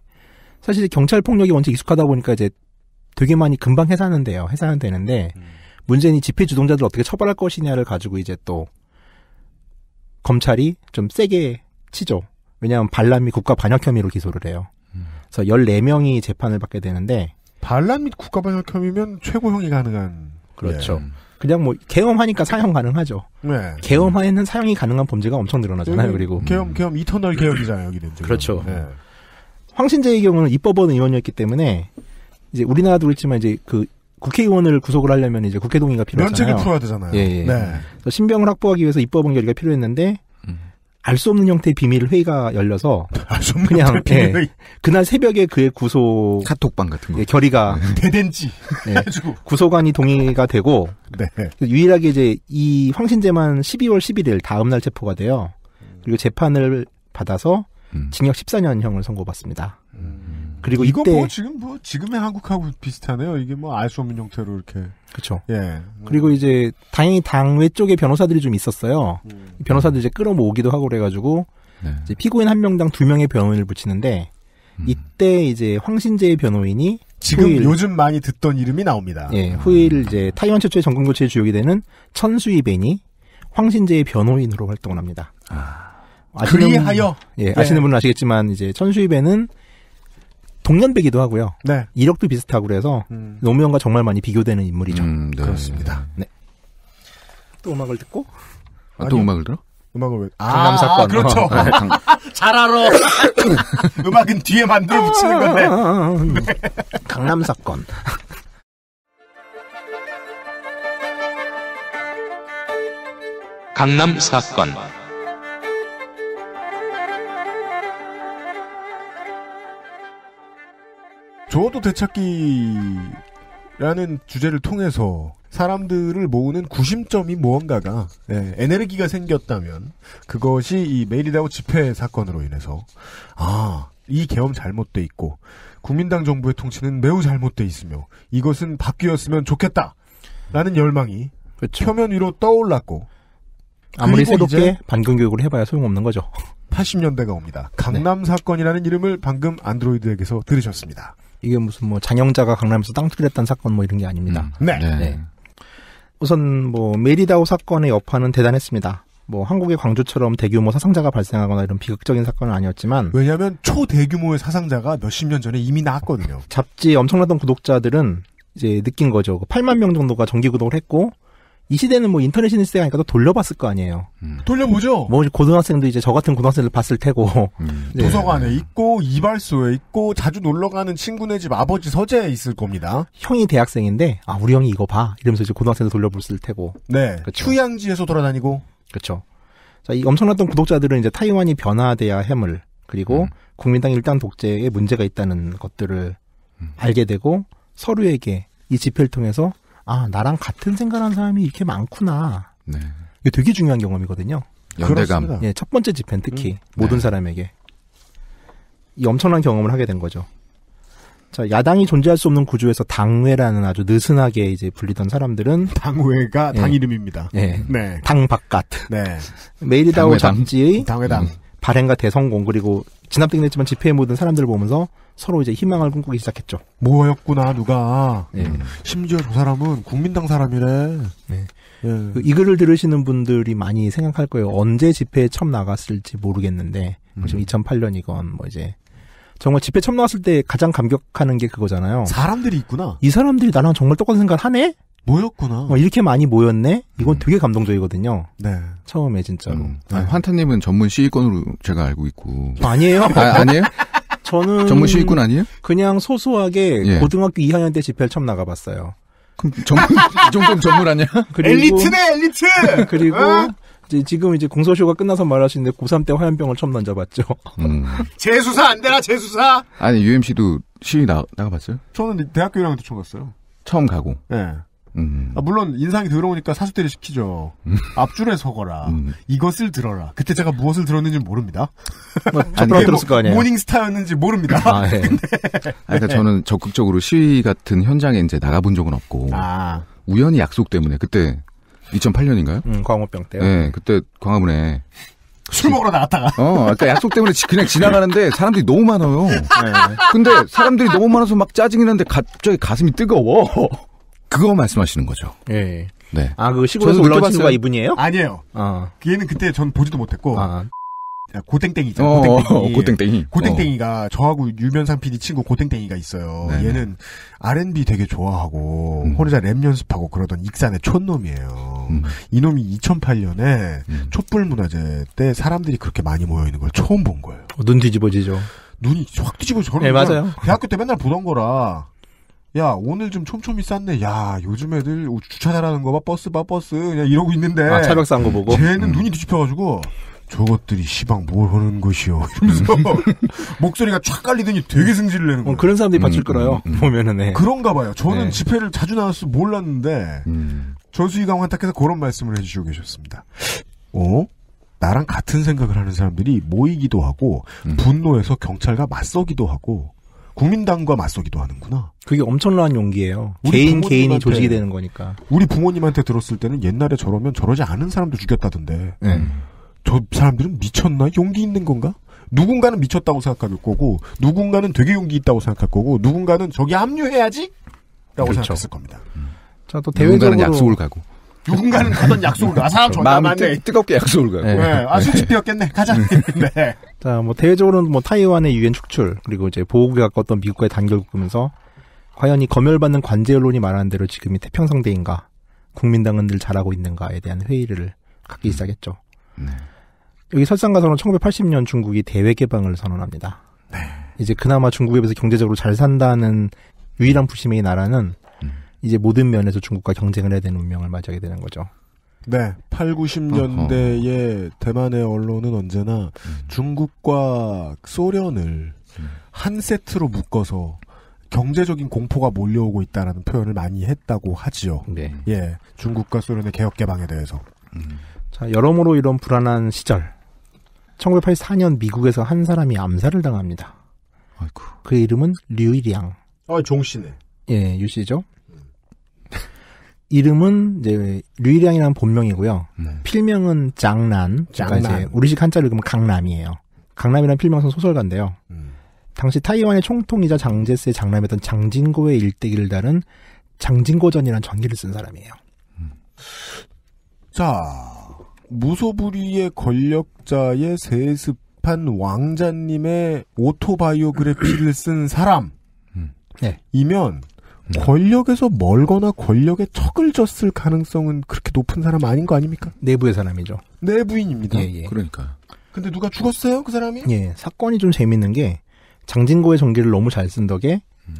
사실 경찰 폭력이 원체 익숙하다 보니까 이제 되게 많이 금방 해산은 돼요. 해산은 되는데, 음. 문제는 집회 주동자들 어떻게 처벌할 것이냐를 가지고 이제 또 검찰이 좀 세게 치죠. 왜냐하면 반란및 국가 반역 혐의로 기소를 해요. 음. 그래서 14명이 재판을 받게 되는데 반란 및 국가 반역 혐의면 최고형이 가능한 그렇죠. 네. 그냥 뭐 계엄하니까 사형 가능하죠. 네. 계엄하에는 사형이 가능한 범죄가 엄청 늘어나잖아요. 그리고 계엄 계엄 이터널 계엄이잖아요, 여기는. 지금. 그렇죠. 네. 황신재의 경우는 입법원 의원이었기 때문에 이제 우리나라도 그렇지만 이제 그 국회의원을 구속을 하려면 이제 국회 동의가 필요하잖아요. 면책을 풀어야 되잖아요. 예, 예. 네. 신병을 확보하기 위해서 입법원 결의가 필요했는데 음. 알수 없는 형태의 비밀 회의가 열려서 그냥 예, 그날 새벽에 그의 구속 카톡방 같은 거 예, 결의가 네. 대댄지 예, 구속안이 동의가 되고 네. 유일하게 이제 이 황신재만 12월 11일 다음 날 체포가 돼요. 그리고 재판을 받아서 음. 징역 14년형을 선고받습니다. 음. 그리고 이거 뭐 지금 뭐 지금의 한국하고 비슷하네요. 이게 뭐 알 수 없는 형태로 이렇게. 그렇죠. 예. 그리고 음. 이제 다행히 당외 쪽에 변호사들이 좀 있었어요. 음. 변호사들 이제 끌어모으기도 하고 그래가지고 네. 이제 피고인 한 명당 두 명의 변호인을 붙이는데 음. 이때 이제 황신재의 변호인이 지금 후일, 요즘 많이 듣던 이름이 나옵니다. 예, 후일 음. 이제 타이완 최초의 정권 교체의 주역이 되는 천수이 벤이 황신재의 변호인으로 활동을 합니다. 아. 아시는 그리하여 예, 네. 아시는 분은 아시겠지만 이제 천수이 벤은 동년배기도 하고요. 네. 이력도 비슷하고 그래서 음. 노무현과 정말 많이 비교되는 인물이죠. 음, 네. 그렇습니다. 네. 또 음악을 듣고 아, 또 음악을 들어? 음악을 왜? 아, 강남 사건. 그렇죠. 어. 아, 그렇죠. 잘 알아. 음악은 뒤에 만들어 붙이는 건데. 강남 사건. 강남 사건. 저도 되찾기라는 주제를 통해서 사람들을 모으는 구심점이 무언가가 네, 에너지가 생겼다면 그것이 이 메리다우 집회 사건으로 인해서 아이 계엄 잘못돼 있고 국민당 정부의 통치는 매우 잘못돼 있으며 이것은 바뀌었으면 좋겠다라는 열망이 그렇죠. 표면 위로 떠올랐고 아무리 새롭게 반경 교육을 해봐야 소용없는 거죠. 80년대가 옵니다. 강남 네. 사건이라는 이름을 방금 안드로이드에게서 들으셨습니다. 이게 무슨 뭐 장영자가 강남에서 땅투기 했다는 사건 뭐 이런 게 아닙니다. 음. 네. 네. 우선 뭐 메리다오 사건의 여파는 대단했습니다. 뭐 한국의 광주처럼 대규모 사상자가 발생하거나 이런 비극적인 사건은 아니었지만 왜냐하면 초대규모의 사상자가 몇십 년 전에 이미 나왔거든요. 잡지 엄청나던 구독자들은 이제 느낀 거죠. 8만 그 명 정도가 정기 구독을 했고 이 시대는 뭐 인터넷 있는 시대가 니까또 돌려봤을 거 아니에요. 음. 돌려보죠. 뭐 고등학생도 이제 저 같은 고등학생들 봤을 테고. 음. 네. 도서관에 있고 이발소에 있고 자주 놀러 가는 친구네 집 아버지 서재에 있을 겁니다. 형이 대학생인데 아 우리 형이 이거 봐 이러면서 이제 고등학생도 돌려봤을 테고. 네. 그쵸. 휴양지에서 돌아다니고. 그렇죠. 자이 엄청났던 구독자들은 이제 타이완이 변화돼야 해물 그리고 음. 국민당 일당 독재에 문제가 있다는 것들을 음. 알게 되고 서로에게 이 집회를 통해서 아 나랑 같은 생각하는 사람이 이렇게 많구나. 네. 이게 되게 중요한 경험이거든요. 연대감. 예, 첫 번째 집회 특히 음. 네. 모든 네. 사람에게 이 엄청난 경험을 하게 된 거죠. 자, 야당이 존재할 수 없는 구조에서 당회라는 아주 느슨하게 이제 불리던 사람들은 당회가 예, 당 이름입니다. 예, 네. 당 바깥. 네. 메일이다오 잡지의 당회당. 음, 발행과 대성공 그리고 진압되긴 했지만 집회에 모든 사람들을 보면서 서로 이제 희망을 꿈꾸기 시작했죠. 뭐였구나 누가. 네. 심지어 저 사람은 국민당 사람이래. 네. 네. 이 글을 들으시는 분들이 많이 생각할 거예요. 언제 집회에 처음 나갔을지 모르겠는데 뭐 음. 지금 2008년이건 뭐 이제 정말 집회 처음 나왔을 때 가장 감격하는 게 그거잖아요. 사람들이 있구나. 이 사람들이 나랑 정말 똑같은 생각을 하네? 모였구나. 어, 이렇게 많이 모였네? 이건 음. 되게 감동적이거든요. 네. 처음에 진짜로. 음. 네. 아 환타님은 전문 시위권으로 제가 알고 있고. 아, 아니에요. 아, 니에요 저는. 전문 시위권 아니에요? 그냥 소소하게 예. 고등학교 2학년 때 집회를 처음 나가봤어요. 그럼 전문, 이 정도면 전문 아니야? 그리고, 엘리트네, 엘리트! 그리고, 어? 지금 이제 공소시효가 끝나서 말하시는데 고3 때 화염병을 처음 던져봤죠. 음. 재수사 안 되나, 재수사! 아니, UMC도 시위 나, 나가봤어요? 저는 대학교 1학년 때 처음 갔어요. 처음 가고. 네. 음. 아, 물론 인상이 더러우니까 사수대를 시키죠. 음. 앞줄에 서거라. 음. 이것을 들어라. 그때 제가 무엇을 들었는지 모릅니다. 뭐, 안 들었을 거 아니에요. 모닝스타였는지 모릅니다. 아, 네. 근데, 아, 그러니까 저는 적극적으로 시위 같은 현장에 이제 나가본 적은 없고 아. 우연히 약속 때문에 그때 2008년인가요? 음, 광우병 때. 네, 그때 광화문에 술 먹으러 나갔다가. 어, 그러니까 약속 때문에 그냥 지나가는데 사람들이 너무 많아요. 네, 네. 근데 사람들이 너무 많아서 막 짜증이 나는데 갑자기 가슴이 뜨거워. 그거 말씀하시는 거죠. 예. 네. 아, 그 시골에서 올라온 친구가 이분이에요? 아니에요. 아. 걔는 그때 전 보지도 못했고. 아. 고땡땡이죠. 고땡땡이. 어, 고땡땡이. 어. 고땡땡이가 어. 저하고 유면상 PD 친구 고땡땡이가 있어요. 네 얘는 R&B 되게 좋아하고 음. 혼자 랩 연습하고 그러던 익산의 촌놈이에요. 음. 이놈이 2008년에 음. 촛불 문화제 때 사람들이 그렇게 많이 모여 있는 걸 처음 본 거예요. 어, 눈 뒤집어지죠. 눈이 확 뒤집어져. 네, 맞아요. 대학교 때 맨날 보던 거라 야 오늘 좀 촘촘히 쌌네. 야 요즘 애들 주차 잘하는 거 봐 버스 봐 버스 그냥 이러고 있는데 아, 차벽 싼거 보고 쟤는 음. 눈이 뒤집혀가지고 저것들이 시방 뭘 하는 것이요 음. 이러면서 목소리가 촥 깔리더니 되게 승질을 내는 어, 거예요. 어, 그런 사람들이 받칠 음, 거라요. 음, 음, 보면은 네. 그런가 봐요. 저는 네. 집회를 자주 나왔을 몰랐는데 전수희강 음. 환탁해서 그런 말씀을 해주시고 계셨습니다. 어? 나랑 같은 생각을 하는 사람들이 모이기도 하고 분노해서 경찰과 맞서기도 하고 국민당과 맞서기도 하는구나. 그게 엄청난 용기예요. 개인 개인이 조직이 되는 거니까. 우리 부모님한테 들었을 때는 옛날에 저러면 저러지 않은 사람도 죽였다던데. 네. 음. 저 사람들은 미쳤나? 용기 있는 건가? 누군가는 미쳤다고 생각할 거고, 누군가는 되게 용기 있다고 생각할 거고, 누군가는 저기 합류해야지? 라고 그렇죠. 생각했을 겁니다. 음. 자, 또 대외적으로. 약속을 가고. 누군가는 가던 약속을 가. 사람 존나 마음 뜨, 겁게 약속을 가고. 네. 네. 아, 술집이었겠네. 가자. 네. 네. 자, 뭐, 대외적으로는 뭐, 타이완의 유엔 축출, 그리고 이제 보호국에 가까웠던 미국과의 단결국 보면서, 과연 이 검열받는 관제 언론이 말하는 대로 지금이 태평성대인가, 국민당은 늘 잘하고 있는가에 대한 회의를 갖기 음. 시작했죠. 네. 여기 설상가서는 1980년 중국이 대외 개방을 선언합니다. 네. 이제 그나마 중국에 비해서 경제적으로 잘 산다는 유일한 부심의 나라는 이제 모든 면에서 중국과 경쟁을 해야 되는 운명을 맞이하게 되는 거죠. 네. 8, 90년대에 대만의 언론은 언제나 음. 중국과 소련을 음. 한 세트로 묶어서 경제적인 공포가 몰려오고 있다라는 표현을 많이 했다고 하지요. 네. 예. 중국과 소련의 개혁 개방에 대해서. 음. 자, 여러모로 이런 불안한 시절. 1984년 미국에서 한 사람이 암살을 당합니다. 아이고. 그 이름은 류이량. 아, 종씨네. 예, 유씨죠. 이름은 이제 류일양이라는 본명이고요. 네. 필명은 장난. 그러니까 장난. 그러니까 우리식 한자로 읽으면 강남이에요. 강남이라는 필명은 소설가인데요. 음. 당시 타이완의 총통이자 장제스의 장남이었던 장진고의 일대기를 다룬 장진고전이라는 전기를 쓴 사람이에요. 음. 자, 무소불위의 권력자의 세습한 왕자님의 오토바이오그래피를 쓴 사람. 네. 이면 네. 권력에서 멀거나 권력에 척을 졌을 가능성은 그렇게 높은 사람 아닌 거 아닙니까? 내부의 사람이죠. 내부인입니다. 예, 예. 그러니까. 근데 누가 죽었어요? 그 사람이? 예. 사건이 좀 재밌는 게 장진고의 전기를 너무 잘 쓴 덕에 음.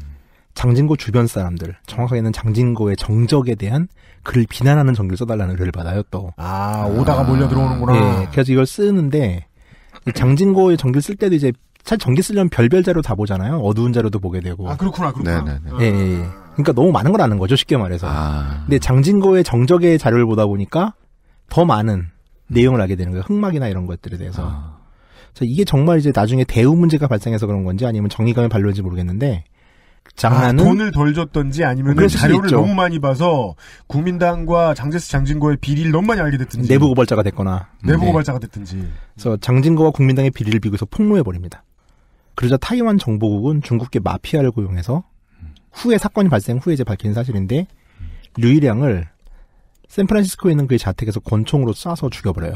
장진고 주변 사람들, 정확하게는 장진고의 정적에 대한 글을 비난하는 전기를 써달라는 글을 받아요, 또. 아, 오다가 아. 몰려 들어오는구나. 예. 그래서 이걸 쓰는데 장진고의 전기를 쓸 때도 이제 사실 전기 쓰려면 별별 자료 다 보잖아요. 어두운 자료도 보게 되고. 아, 그렇구나, 그렇구나. 네네네. 네, 네. 예, 예, 예, 그러니까 너무 많은 걸 아는 거죠, 쉽게 말해서. 아. 근데 장진거의 정적의 자료를 보다 보니까 더 많은 음. 내용을 알게 되는 거예요. 흑막이나 이런 것들에 대해서. 아. 자, 이게 정말 이제 나중에 대우 문제가 발생해서 그런 건지 아니면 정의감이 발로인지 모르겠는데 장난은 아, 돈을 덜 줬던지 아니면 자료를 너무 많이 봐서 국민당과 장제스 장진거의 비리를 너무 많이 알게 됐든지 내부 고발자가 됐거나 내부 네. 고발자가 됐든지 그래서 장진거와 국민당의 비리를 비교해서 폭로해 버립니다. 그러자 타이완 정보국은 중국계 마피아를 고용해서 후에 사건이 발생 후에 이제 밝힌 사실인데 류일양을 샌프란시스코에 있는 그의 자택에서 권총으로 쏴서 죽여버려요.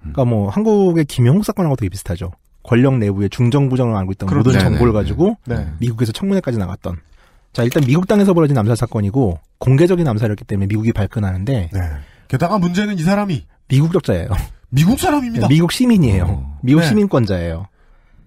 그러니까 뭐 한국의 김영욱 사건하고 되게 비슷하죠. 권력 내부의 중정부정을 알고 있던 그렇, 모든 정보를 가지고 네네. 네. 미국에서 청문회까지 나갔던. 자 일단 미국 땅에서 벌어진 남살 사건이고 공개적인 남살이었기 때문에 미국이 발끈하는데. 네. 게다가 문제는 이 사람이 미국 적자예요. 미국 사람입니다. 네, 미국 시민이에요. 어. 미국 네. 시민권자예요.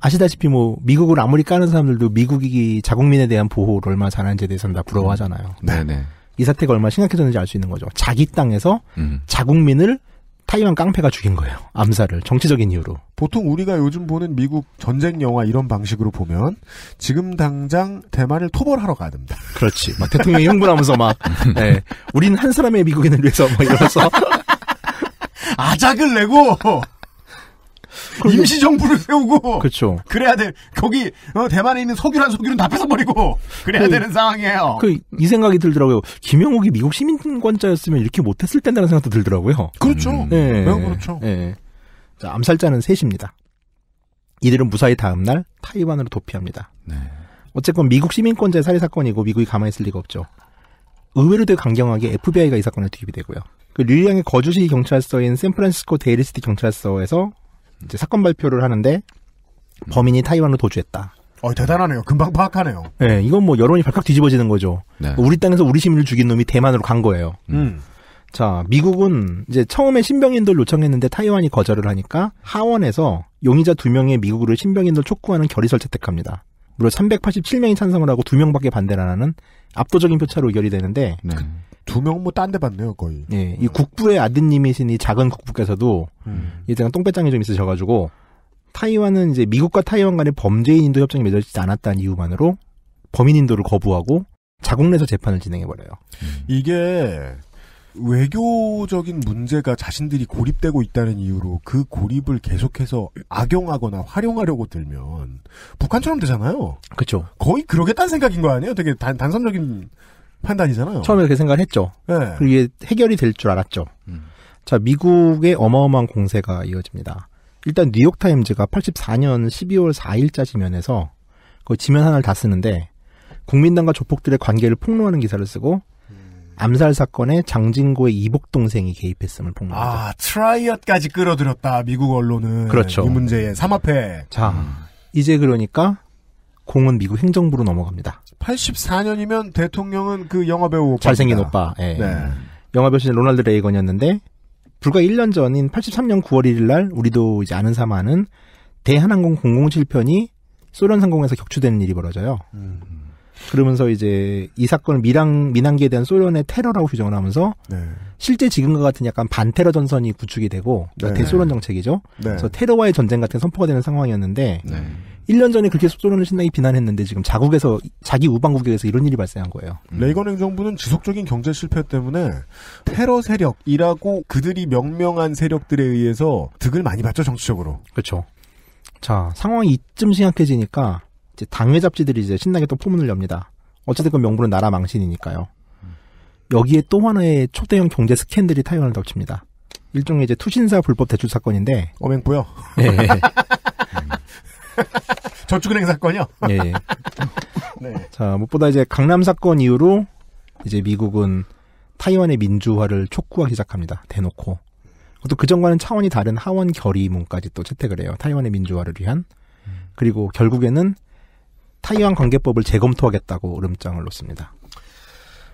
아시다시피 뭐 미국을 아무리 까는 사람들도 미국이 자국민에 대한 보호를 얼마나 잘하는지에 대해서는 다 부러워하잖아요. 네네. 음. 네. 이 사태가 얼마나 심각해졌는지 알 수 있는 거죠. 자기 땅에서 음. 자국민을 타이완 깡패가 죽인 거예요. 암살을 정치적인 이유로. 보통 우리가 요즘 보는 미국 전쟁 영화 이런 방식으로 보면 지금 당장 대만을 토벌하러 가야 됩니다. 그렇지. 막 대통령이 흥분하면서 막 네. 우는한 사람의 미국인을 위해서 막 이러면서 아작을 내고 임시정부를 세우고. 그렇죠. 그래야 돼. 거기 어, 대만에 있는 석유란 석유는 다 뺏어버리고 그래야 그, 되는 상황이에요. 그 이 생각이 들더라고요. 김영욱이 미국 시민권자였으면 이렇게 못했을 텐다는 생각도 들더라고요. 그렇죠. 음. 네. 네, 그렇죠. 네. 자, 암살자는 셋입니다. 이들은 무사히 다음날 타이완으로 도피합니다. 네. 어쨌건 미국 시민권자 의 살해 사건이고 미국이 가만히 있을 리가 없죠. 의외로 되게 강경하게 FBI가 이사건을 투입이 되고요. 그 류양의 거주지 경찰서인 샌프란시스코 데일리시티 경찰서에서 이제 사건 발표를 하는데 범인이 타이완으로 도주했다. 어, 대단하네요. 금방 파악하네요. 네, 이건 뭐 여론이 발칵 뒤집어지는 거죠. 네. 우리 땅에서 우리 시민을 죽인 놈이 대만으로 간 거예요. 음. 음. 자, 미국은 이제 처음에 신병인들 요청했는데 타이완이 거절을 하니까 하원에서 용의자 두명의 미국으로 신병인들 촉구하는 결의서를 채택합니다. 무려 387명이 찬성을 하고 두명밖에 반대를 안 하는 압도적인 표차로 의결이 되는데 네. 그, 두명뭐딴데 봤네요 거의. 예, 이 국부의 아드님이신 이 작은 국부께서도 음. 예전에 똥배짱이 좀 있으셔가지고 타이완은 이제 미국과 타이완 간의 범죄인 인도 협정이 맺어지지 않았다는 이유만으로 범인 인도를 거부하고 자국 내에서 재판을 진행해 버려요. 음. 이게 외교적인 문제가 자신들이 고립되고 있다는 이유로 그 고립을 계속해서 악용하거나 활용하려고 들면 북한처럼 되잖아요. 그렇죠. 거의 그러겠다는 생각인 거 아니에요? 되게 단, 단선적인 판단이잖아요. 처음에 그렇게 생각을 했죠. 네. 그리고 이게 해결이 될 줄 알았죠. 음. 자, 미국의 어마어마한 공세가 이어집니다. 일단 뉴욕타임즈가 84년 12월 4일자 지면에서 그 지면 하나를 다 쓰는데 국민당과 조폭들의 관계를 폭로하는 기사를 쓰고 암살 사건에 장진고의 이복 동생이 개입했음을 폭로합니다. 아 트라이엇까지 끌어들였다 미국 언론은 그렇죠. 이 문제의 삼합회. 자 음. 이제 그러니까 공은 미국 행정부로 넘어갑니다. 84년이면 대통령은 그 영화배우 잘생긴 오빠. 예. 네. 영화배우 씨는 로널드 레이건이었는데 불과 1년 전인 83년 9월 1일 날 우리도 이제 아는 사마는 대한항공 007편이 소련 상공에서 격추되는 일이 벌어져요. 음. 그러면서 이제 이 사건을 미랑 민항기에 대한 소련의 테러라고 규정을 하면서 네. 실제 지금과 같은 약간 반테러 전선이 구축이 되고 그러니까 네. 대소련 정책이죠. 네. 그래서 테러와의 전쟁 같은 선포가 되는 상황이었는데 1년 전에 그렇게 소련을 신나게 비난했는데 지금 자국에서 자기 우방국에서 이런 일이 발생한 거예요. 음. 레이건 행정부는 지속적인 경제 실패 때문에 테러 세력이라고 그들이 명명한 세력들에 의해서 득을 많이 봤죠 정치적으로. 그렇죠. 자 상황이 이쯤 심각해지니까 이제 당회 잡지들이 이제 신나게 또 포문을 엽니다. 어찌됐건 명분은 나라 망신이니까요. 여기에 또 하나의 초대형 경제 스캔들이 타이완을 덮칩니다. 일종의 이제 투신사 불법 대출 사건인데 어맹부요. 네. 예. 음. 저축은행 사건이요. 네. 네. 자 무엇보다 이제 강남 사건 이후로 이제 미국은 타이완의 민주화를 촉구하기 시작합니다. 대놓고. 그것도 그전과는 차원이 다른 하원 결의문까지 또 채택을 해요. 타이완의 민주화를 위한. 음. 그리고 결국에는 타이완 관계법을 재검토하겠다고 으름장을 놓습니다.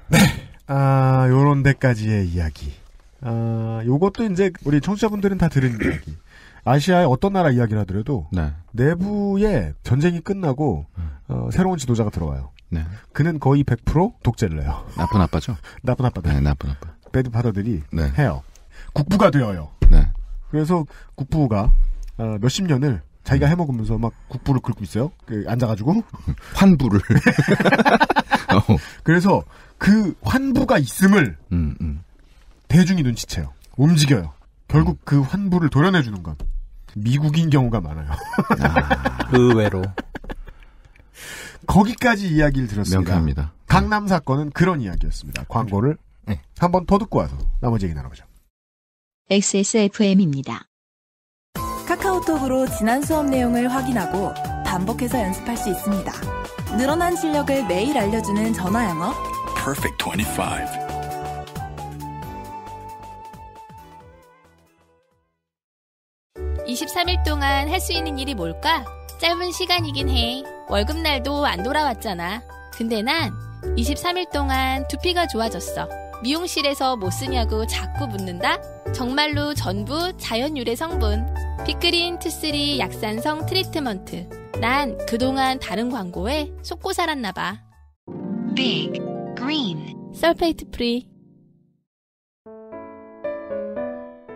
네. 아, 요런 데까지의 이야기. 아, 요것도 이제 우리 청취자분들은 다 들은 이야기. 아시아의 어떤 나라 이야기를 하더라도 네. 내부에 전쟁이 끝나고 어, 새로운 지도자가 들어와요. 네. 그는 거의 100% 독재를 해요. 나쁜 아빠죠? 나쁜 아빠들. 네, 나쁜 아빠. 배드 파더들이 네. 해요. 국부가 되어요. 네. 그래서 국부가 어, 몇십 년을 자기가 해먹으면서 막 국부를 긁고 있어요. 그 앉아가지고 환부를. 어. 그래서 그 환부가 있음을 음, 음. 대중이 눈치채요. 움직여요. 결국 음. 그 환부를 도려내주는 건 미국인 경우가 많아요. 아, 의외로. 그 거기까지 이야기를 들었습니다. 명쾌합니다. 네. 강남 사건은 그런 이야기였습니다. 광고를 네. 한번 더 듣고 와서 나머지 얘기 나눠보죠. XSFM입니다. 카카오톡으로 지난 수업 내용을 확인하고 반복해서 연습할 수 있습니다. 늘어난 실력을 매일 알려주는 전화 영어. Perfect 25. (23일) 동안 할 수 있는 일이 뭘까? 짧은 시간이긴 해. 월급날도 안 돌아왔잖아. 근데 난 23일 동안 두피가 좋아졌어. 미용실에서 뭐 쓰냐고 자꾸 묻는다? 정말로 전부 자연유래 성분. 피크린 투쓰리 약산성 트리트먼트. 난 그동안 다른 광고에 속고 살았나봐. Big Green 설페이트 프리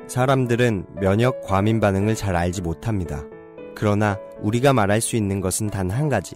사람들은 면역 과민 반응을 잘 알지 못합니다. 그러나 우리가 말할 수 있는 것은 단 한 가지.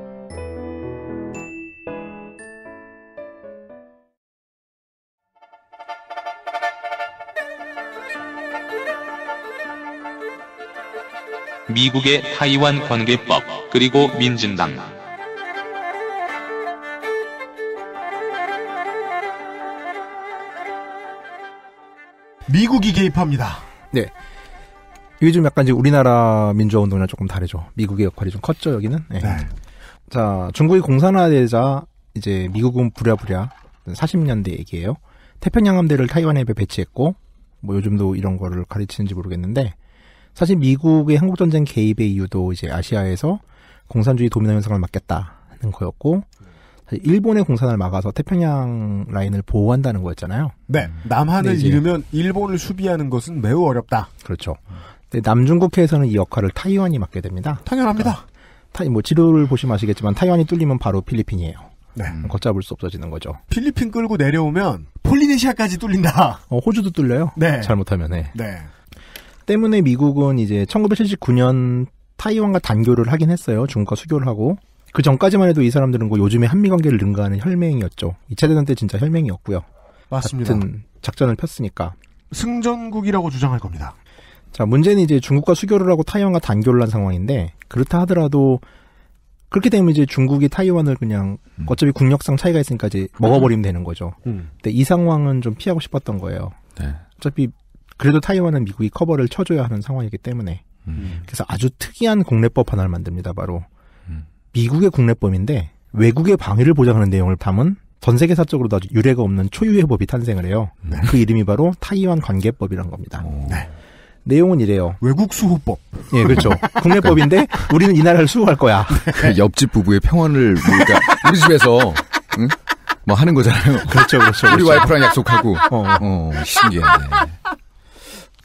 미국의 타이완 관계법, 그리고 민진당. 미국이 개입합니다. 네. 이게 좀 약간 이제 우리나라 민주화운동이랑 조금 다르죠. 미국의 역할이 좀 컸죠, 여기는. 네. 네. 자, 중국이 공산화되자 이제 미국은 부랴부랴 40년대 얘기예요. 태평양 함대를 타이완에 배치했고 뭐 요즘도 이런 거를 가르치는지 모르겠는데 사실 미국의 한국 전쟁 개입의 이유도 이제 아시아에서 공산주의 도미노 현상을 막겠다는 거였고 일본의 공산을 막아서 태평양 라인을 보호한다는 거였잖아요. 네. 음. 남한을 잃으면 일본을 수비하는 것은 매우 어렵다. 그렇죠. 근데 남중국해에서는 이 역할을 타이완이 맡게 됩니다. 당연합니다. 그러니까, 뭐 지도를 보시면 아시겠지만 타이완이 뚫리면 바로 필리핀이에요. 네. 음, 걷잡을 수 없어지는 거죠. 필리핀 끌고 내려오면 폴리네시아까지 뚫린다. 어, 호주도 뚫려요. 네. 잘못하면 네. 네. 때문에 미국은 이제 1979년 타이완과 단교를 하긴 했어요. 중국과 수교를 하고. 그 전까지만 해도 이 사람들은 뭐요즘에 한미 관계를 능가하는 혈맹이었죠. 2차 대전 때 진짜 혈맹이었고요. 맞습니다. 같은 작전을 폈으니까. 승전국이라고 주장할 겁니다. 자, 문제는 이제 중국과 수교를 하고 타이완과 단교를 한 상황인데 그렇다 하더라도 그렇게 되면 이제 중국이 타이완을 그냥 음. 어차피 국력상 차이가 있으니까 이제 먹어버리면 되는 거죠. 음. 근데 이 상황은 좀 피하고 싶었던 거예요. 네. 어차피 그래도 타이완은 미국이 커버를 쳐줘야 하는 상황이기 때문에 음. 그래서 아주 특이한 국내법 하나를 만듭니다. 바로 음. 미국의 국내법인데 외국의 방위를 보장하는 내용을 담은 전 세계사적으로도 아주 유례가 없는 초유의 법이 탄생을 해요. 네. 그 이름이 바로 타이완 관계법이란 겁니다. 네. 내용은 이래요. 외국 수호법. 예, 그렇죠. 국내법인데 우리는 이 나라를 수호할 거야. 그 옆집 부부의 평화를 그러니까 우리 집에서 응? 뭐 하는 거잖아요. 그렇죠, 그렇죠. 그렇죠. 우리 그렇죠. 와이프랑 약속하고. 어, 어 신기해.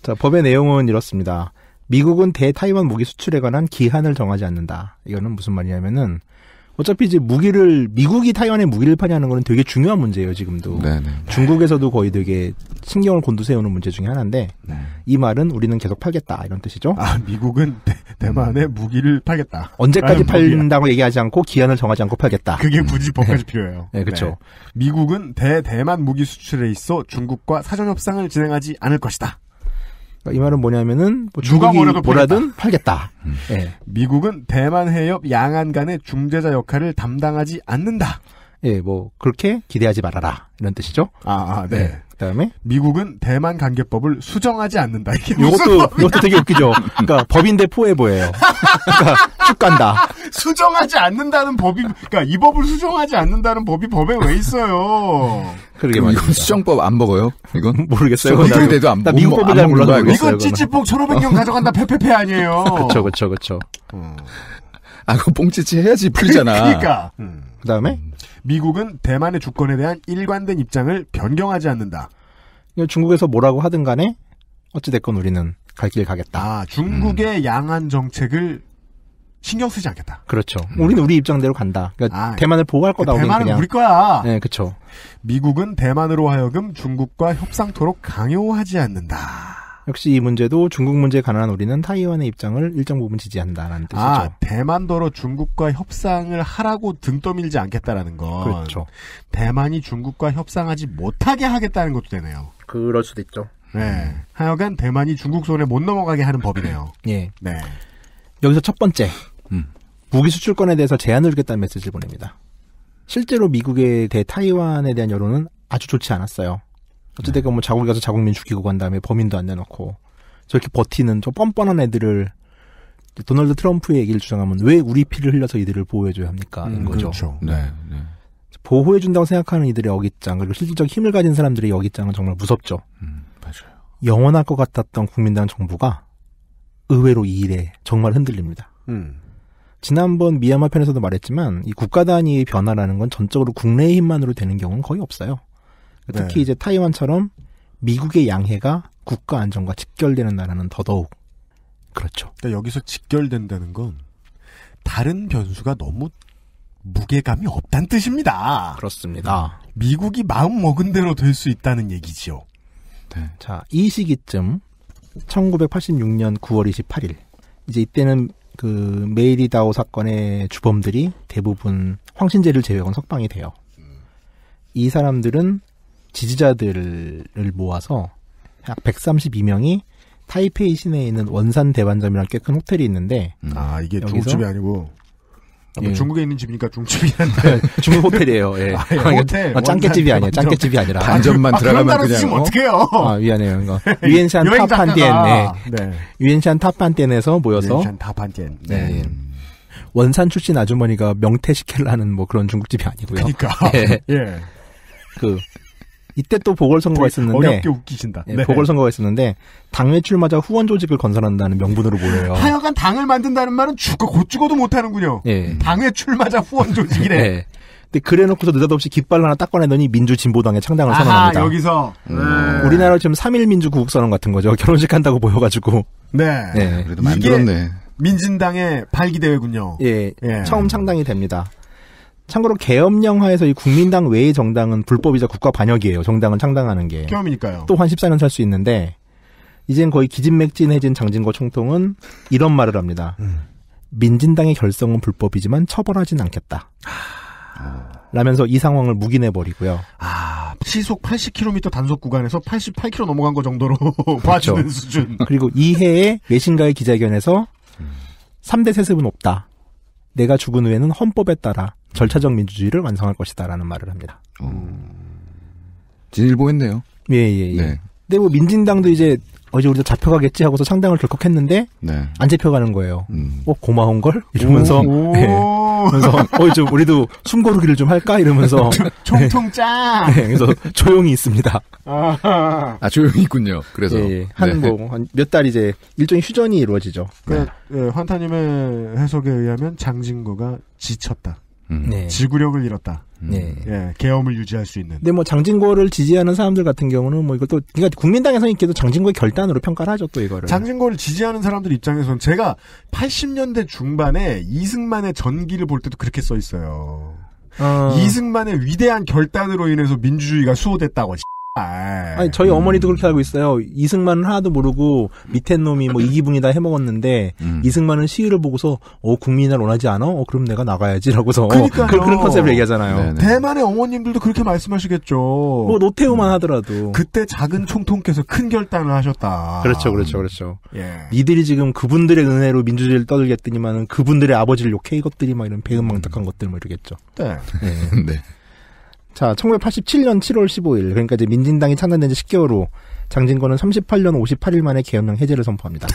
자, 법의 내용은 이렇습니다. 미국은 대타이완 무기 수출에 관한 기한을 정하지 않는다. 이거는 무슨 말이냐면은 어차피 이제 무기를 미국이 타이완에 무기를 파냐는 거는 되게 중요한 문제예요 지금도 네네. 네. 중국에서도 거의 되게 신경을 곤두세우는 문제 중에 하나인데 네. 이 말은 우리는 계속 팔겠다 이런 뜻이죠. 아 미국은 대, 만에 음. 무기를 팔겠다. 언제까지 팔린다고 법이야. 얘기하지 않고 기한을 정하지 않고 팔겠다. 그게 굳이 음. 법까지 네. 필요해요. 네 그렇죠. 네. 미국은 대 대만 무기 수출에 있어 중국과 사전 협상을 진행하지 않을 것이다. 그러니까 이 말은 뭐냐면은 뭐 누가 뭐라도 뭐라든 음. 팔겠다. 음. 예. 미국은 대만 해협 양안 간의 중재자 역할을 담당하지 않는다. 예, 뭐 그렇게 기대하지 말아라 이런 뜻이죠. 아, 아 네. 예. 그다음에 미국은 대만 관계법을 수정하지 않는다. 이게 요것도 요것도 되게 웃기죠. 그러니까 법인데 포에보예요 그러니까 쭉 간다. 수정하지 않는다는 법이 그러니까 이 법을 수정하지 않는다는 법이 법에 왜 있어요? 그러게 말이죠. 이건 수정법 안 먹어요? 이건 모르겠어요. 이건이 돼도 안 먹어요. 미국 법을 잘몰라요 이건 찌찌뽕 초록백경 가져간다 페페페 아니에요. 그렇죠, 그렇죠, 그렇죠. 아, 그뽕찌지 해야지 풀리잖아. 그, 니까 음. 그다음에 음. 미국은 대만의 주권에 대한 일관된 입장을 변경하지 않는다. 중국에서 뭐라고 하든 간에 어찌됐건 우리는 갈 길 가겠다. 아, 중국의 음. 양안 정책을 신경 쓰지 않겠다. 그렇죠. 음. 우리는 우리 입장대로 간다. 그러니까 아, 예. 대만을 보호할 거다. 그 대만은 그냥. 우리 거야. 네, 그렇죠. 미국은 대만으로 하여금 중국과 협상토록 강요하지 않는다. 역시 이 문제도 중국 문제에 관한 우리는 타이완의 입장을 일정 부분 지지한다라는 아, 뜻이죠. 아, 대만도로 중국과 협상을 하라고 등 떠밀지 않겠다라는 건. 그렇죠. 대만이 중국과 협상하지 못하게 하겠다는 것도 되네요. 그럴 수도 있죠. 네. 하여간 대만이 중국 손에 못 넘어가게 하는 법이네요. 예. 네. 여기서 첫 번째. 음. 무기 수출권에 대해서 제한을 주겠다는 메시지를 보냅니다. 실제로 미국에 대해 타이완에 대한 여론은 아주 좋지 않았어요. 어찌됐건 뭐 자국 가서 자국민 죽이고 간 다음에 범인도 안 내놓고 저렇게 버티는 저 뻔뻔한 애들을 도널드 트럼프의 얘기를 주장하면 왜 우리 피를 흘려서 이들을 보호해줘야 합니까? 음, 거죠. 그렇죠. 네, 네, 네. 보호해준다고 생각하는 이들의 어깃장 그리고 실질적 힘을 가진 사람들의 어깃장은 정말 무섭죠. 음, 맞아요. 영원할 것 같았던 국민당 정부가 의외로 이 일에 정말 흔들립니다. 음. 지난번 미얀마 편에서도 말했지만 이 국가 단위의 변화라는 건 전적으로 국내의 힘만으로 되는 경우는 거의 없어요. 특히 네. 이제 타이완처럼 미국의 양해가 국가 안정과 직결되는 나라는 더더욱 그렇죠. 그러니까 여기서 직결된다는 건 다른 변수가 너무 무게감이 없다는 뜻입니다. 그렇습니다. 아, 미국이 마음 먹은 대로 될 수 있다는 얘기지요. 네. 자, 이 시기쯤 1986년 9월 28일 이제 이때는 그 메이리다오 사건의 주범들이 대부분 황신제를 제외한 석방이 돼요. 음. 이 사람들은 지지자들을 모아서 약 132명이 타이페이 시내에 있는 원산 대반점이랑꽤 큰 호텔이 있는데 음. 아 이게 중국집이 아니고 아, 뭐 예. 중국에 있는 집이니까 중국집이란데 네, 중국 호텔이에요. 예. 아, 예. 아, 호텔. 아, 짱깨집이 아니에요. 짱깨집이 아니라 반점만 아, 들어가면 그냥 어? 어떡해요? 아, 미안해요. 이거 유엔시안 탑판티엔 아, 네. 네. 유엔시안 탑판티엔에서 모여서 유엔샨 탑판티엔. 네. 네. 원산 출신 아주머니가 명태시혜라는뭐 그런 중국집이 아니고요. 그러니까. 예. 예. 그 이때 또 보궐선거가 네, 있었는데 어렵게 웃기신다. 네. 네. 보궐선거가 있었는데 당매출마자 후원 조직을 건설한다는 명분으로 보여요. 하여간 당을 만든다는 말은 죽고 곧 죽어도 못하는군요. 예. 당 매출마저 후원 조직이래. 네. 근데 그래놓고서 느닷없이 깃발 하나 딱 꺼내더니 민주진보당의 창당을 아하, 선언합니다. 여기서 음. 우리나라 지금 3일 민주 구국선언 같은 거죠. 결혼식 한다고 보여가지고. 네. 네. 그래도 만들었네. 민진당의 발기대회군요. 예, 예, 처음 창당이 됩니다. 참고로 계엄령화에서이 국민당 외의 정당은 불법이자 국가 반역이에요. 정당은 창당하는 게. 계엄이니까요. 또 한 14년 살 수 있는데 이젠 거의 기진맥진해진 장진거 총통은 이런 말을 합니다. 음. 민진당의 결성은 불법이지만 처벌하진 않겠다. 라면서 이 상황을 묵인해 버리고요. 아 시속 80km 단속 구간에서 88km 넘어간 거 정도로 그렇죠. 수준. 그리고 이해에 외신가의 기자회견에서 음. 3대 세습은 없다. 내가 죽은 후에는 헌법에 따라 절차적 민주주의를 완성할 것이다라는 말을 합니다. 음. 진일보했네요. 예, 예, 예. 네. 근데 뭐 민진당도 이제 어제 우리도 잡혀가겠지 하고서 상당을 덜컥했는데 네. 안 잡혀가는 거예요. 음. 어 고마운 걸 이러면서 오, 오. 예. 그래서 어좀 우리도 숨고르기를 좀 할까 이러면서 총통짜. 예. 예. 그래서 조용히 있습니다. 아 조용히 있군요. 그래서 예, 예. 한뭐몇달 네. 뭐, 이제 일종의 휴전이 이루어지죠. 그, 네. 예, 환타님의 해석에 의하면 장진구가 지쳤다. 음. 네. 지구력을 잃었다. 음. 네. 예, 계엄을 유지할 수 있는. 근데 뭐 장진고를 지지하는 사람들 같은 경우는 뭐이것도 그러니까 국민당에서는 있기도 장진고의 결단으로 평가를 하죠 또 이거를. 장진고를 지지하는 사람들 입장에서는 제가 80년대 중반에 이승만의 전기를 볼 때도 그렇게 써 있어요. 어... 이승만의 위대한 결단으로 인해서 민주주의가 수호됐다고. 아. 아니 저희 어머니도 그렇게 알고 있어요. 이승만 하나도 모르고 밑에 놈이 뭐 이기붕이다 해먹었는데 음. 이승만은 시위를 보고서 어 국민이 날 원하지 않아? 어 그럼 내가 나가야지라고서 그러니까 그, 런 컨셉을 얘기하잖아요. 네네. 대만의 어머님들도 그렇게 말씀하시겠죠. 뭐 노태우만 음. 하더라도 그때 작은 총통께서 큰 결단을 하셨다. 그렇죠, 그렇죠, 그렇죠. 예. 니들이 지금 그분들의 은혜로 민주주의를 떠들겠더니만은 그분들의 아버지를 욕해 이것들이 막 이런 배은망덕한 것들 뭐 이러겠죠. 네. 네. 네. 자, 1987년 7월 15일, 그러니까 이제 민진당이 창단된 지 10개월 후, 장진건은 38년 58일 만에 계엄령 해제를 선포합니다.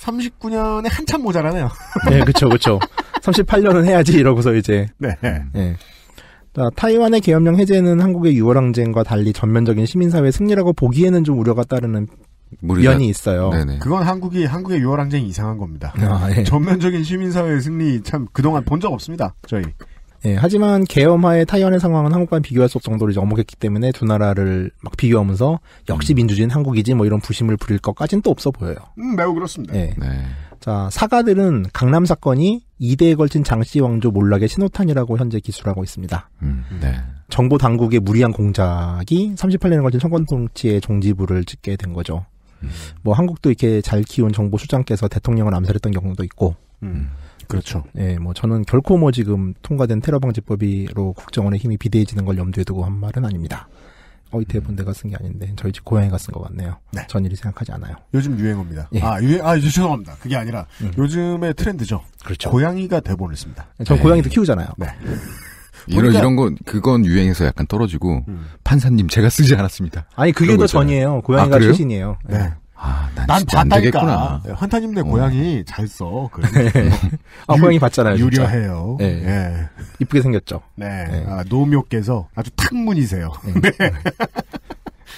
39년에 한참 모자라네요. 네, 그쵸, 그쵸. 38년은 해야지, 이러고서 이제. 네. 네. 자, 타이완의 계엄령 해제는 한국의 유월항쟁과 달리 전면적인 시민사회 승리라고 보기에는 좀 우려가 따르는 면이 있어요. 네네. 그건 한국이 한국의 6월 항쟁이 이상한 겁니다. 아, 예. 전면적인 시민사회의 승리 참 그동안 본 적 없습니다. 저희. 예, 하지만 계엄화의 타이완의 상황은 한국과 비교할 수 없을 정도로 이제 엄혹했기 때문에 두 나라를 막 비교하면서 역시 음. 민주주의는 한국이지 뭐 이런 부심을 부릴 것까지는 또 없어 보여요. 음, 매우 그렇습니다. 예. 네. 자, 사가들은 강남 사건이 이대에 걸친 장씨 왕조 몰락의 신호탄이라고 현재 기술하고 있습니다. 음, 네. 정보 당국의 무리한 공작이 38년에 걸친 청권 통치의 종지부를 찍게 된 거죠. 뭐 한국도 이렇게 잘 키운 정보수장께서 대통령을 암살했던 경우도 있고. 음. 음. 그렇죠. 예, 네, 뭐 저는 결코 뭐 지금 통과된 테러 방지법이로 국정원의 힘이 비대해지는 걸 염두에 두고 한 말은 아닙니다. 어이태 음. 본대가 쓴 게 아닌데 저희 집 고양이가 쓴 것 같네요. 네. 전이 생각하지 않아요. 요즘 유행입니다 예. 아, 유행, 아 죄송합니다. 그게 아니라 음. 요즘의 트렌드죠. 그렇죠. 고양이가 대본을 씁니다. 전 네. 고양이도 키우잖아요. 네. 이런 이런 건 그건 유행해서 약간 떨어지고 음. 판사님 제가 쓰지 않았습니다. 아니 그게 더 있잖아요. 전이에요. 아, 고양이가 아, 출신이에요. 네. 네. 아, 난, 난 진짜 봤다니까. 네, 환타님네 어. 고양이 잘 써. 그래. 네. 아, 유, 고양이 봤잖아요. 유려해요. 예. 네. 네. 이쁘게 생겼죠. 네. 네. 아, 노묘께서 아주 탁문이세요. 네.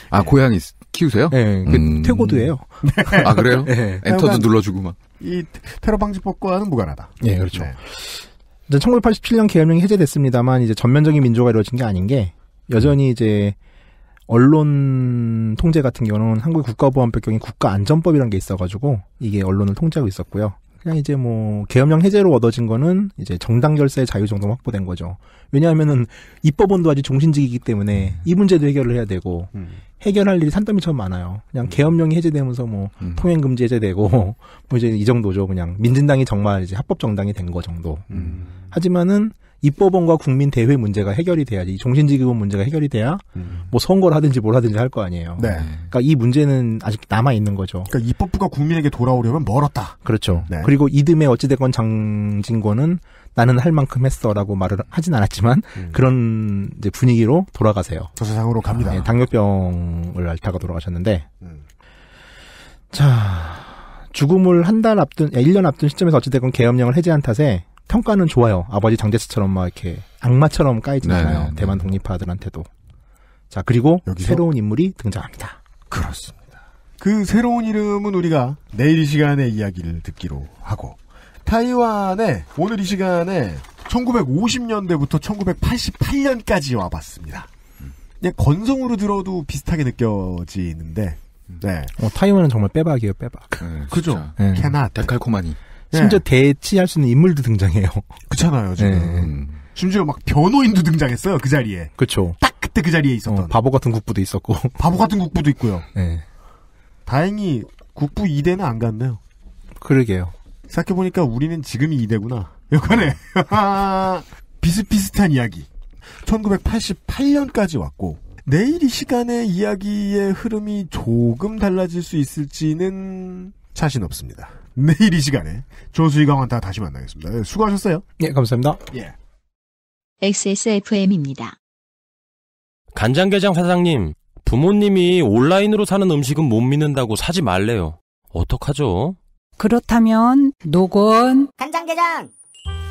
아, 고양이 키우세요? 네. 그 음... 퇴고도예요 아, 그래요? 네. 엔터도 눌러주고 막. 이 테러 방지법과는 무관하다. 예, 그렇죠. 이제 1987년 계엄령이 해제됐습니다만 이제 전면적인 민주화가 이루어진 게 아닌 게 여전히 이제 언론 통제 같은 경우는 한국 의 국가보안법 경이 국가안전법이라는 게 있어가지고 이게 언론을 통제하고 있었고요. 그냥 이제 뭐 계엄령 해제로 얻어진 거는 이제 정당 결사의 자유 정도 확보된 거죠. 왜냐하면은 입법원도 아직 종신직이기 때문에 이 문제도 해결을 해야 되고 음. 해결할 일이 산더미처럼 많아요. 그냥 음. 계엄령이 해제되면서 뭐 음. 통행 금지 해제되고 뭐 이제 이 정도죠. 그냥 민진당이 정말 이제 합법 정당이 된 거 정도. 음. 음. 하지만은 입법원과 국민 대회 문제가 해결이 돼야지 종신지급은 문제가 해결이 돼야 음. 뭐 선거를 하든지 뭘 하든지 할 거 아니에요. 네. 그러니까 이 문제는 아직 남아 있는 거죠. 그러니까 입법부가 국민에게 돌아오려면 멀었다. 그렇죠. 네. 그리고 이듬해 어찌됐건 장진권은 나는 할 만큼 했어라고 말을 하진 않았지만 음. 그런 이제 분위기로 돌아가세요. 저 세상으로 갑니다. 아, 네, 당뇨병을 앓다가 돌아가셨는데 음. 자 죽음을 한 달 앞둔, 야, 예, 1년 앞둔 시점에서 어찌됐건 계엄령을 해제한 탓에 평가는 좋아요. 아버지 장제스처럼 막 이렇게 악마처럼 까이지 네, 않아요. 네. 대만 독립파들한테도. 자 그리고 여기서? 새로운 인물이 등장합니다. 그렇습니다. 그 새로운 이름은 우리가 내일 이 시간에 이야기를 듣기로 하고 타이완에 오늘 이 시간에 1950년대부터 1988년까지 와봤습니다. 그냥 건성으로 들어도 비슷하게 느껴지는데, 네. 어, 타이완은 정말 빼박이에요, 빼박. 네, 그죠? 네. 캐나 데칼코마니. 네. 심지어 네. 대치할 수 있는 인물도 등장해요. 그렇잖아요, 지금. 네. 심지어 막 변호인도 등장했어요, 그 자리에. 그렇죠딱 그때 그 자리에 있었던. 어, 바보 같은 국부도 있었고. 바보 같은 국부도 있고요. 네. 다행히 국부 2대는 안 갔네요. 그러게요. 생각해보니까 우리는 지금이 이대구나. 역할에 비슷비슷한 이야기. 1988년까지 왔고, 내일 이 시간의 이야기의 흐름이 조금 달라질 수 있을지는 자신 없습니다. 내일 이 시간에 조수희 강원다 다시 만나겠습니다. 네, 수고하셨어요. 예, 네, 감사합니다. 예. XSFM입니다. 간장게장 사장님, 부모님이 온라인으로 사는 음식은 못 믿는다고 사지 말래요. 어떡하죠? 그렇다면 녹원 간장게장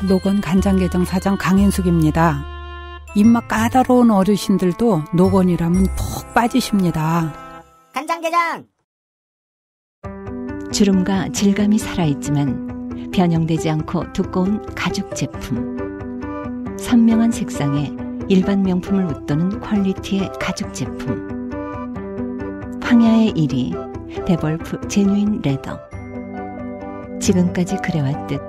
노건 간장게장 사장 강인숙입니다 입맛 까다로운 어르신들도 녹원이라면푹 빠지십니다. 간장게장 주름과 질감이 살아있지만 변형되지 않고 두꺼운 가죽 제품 선명한 색상에 일반 명품을 웃도는 퀄리티의 가죽 제품 황야의 1위 데볼프 제뉴인 레더 지금까지 그래왔듯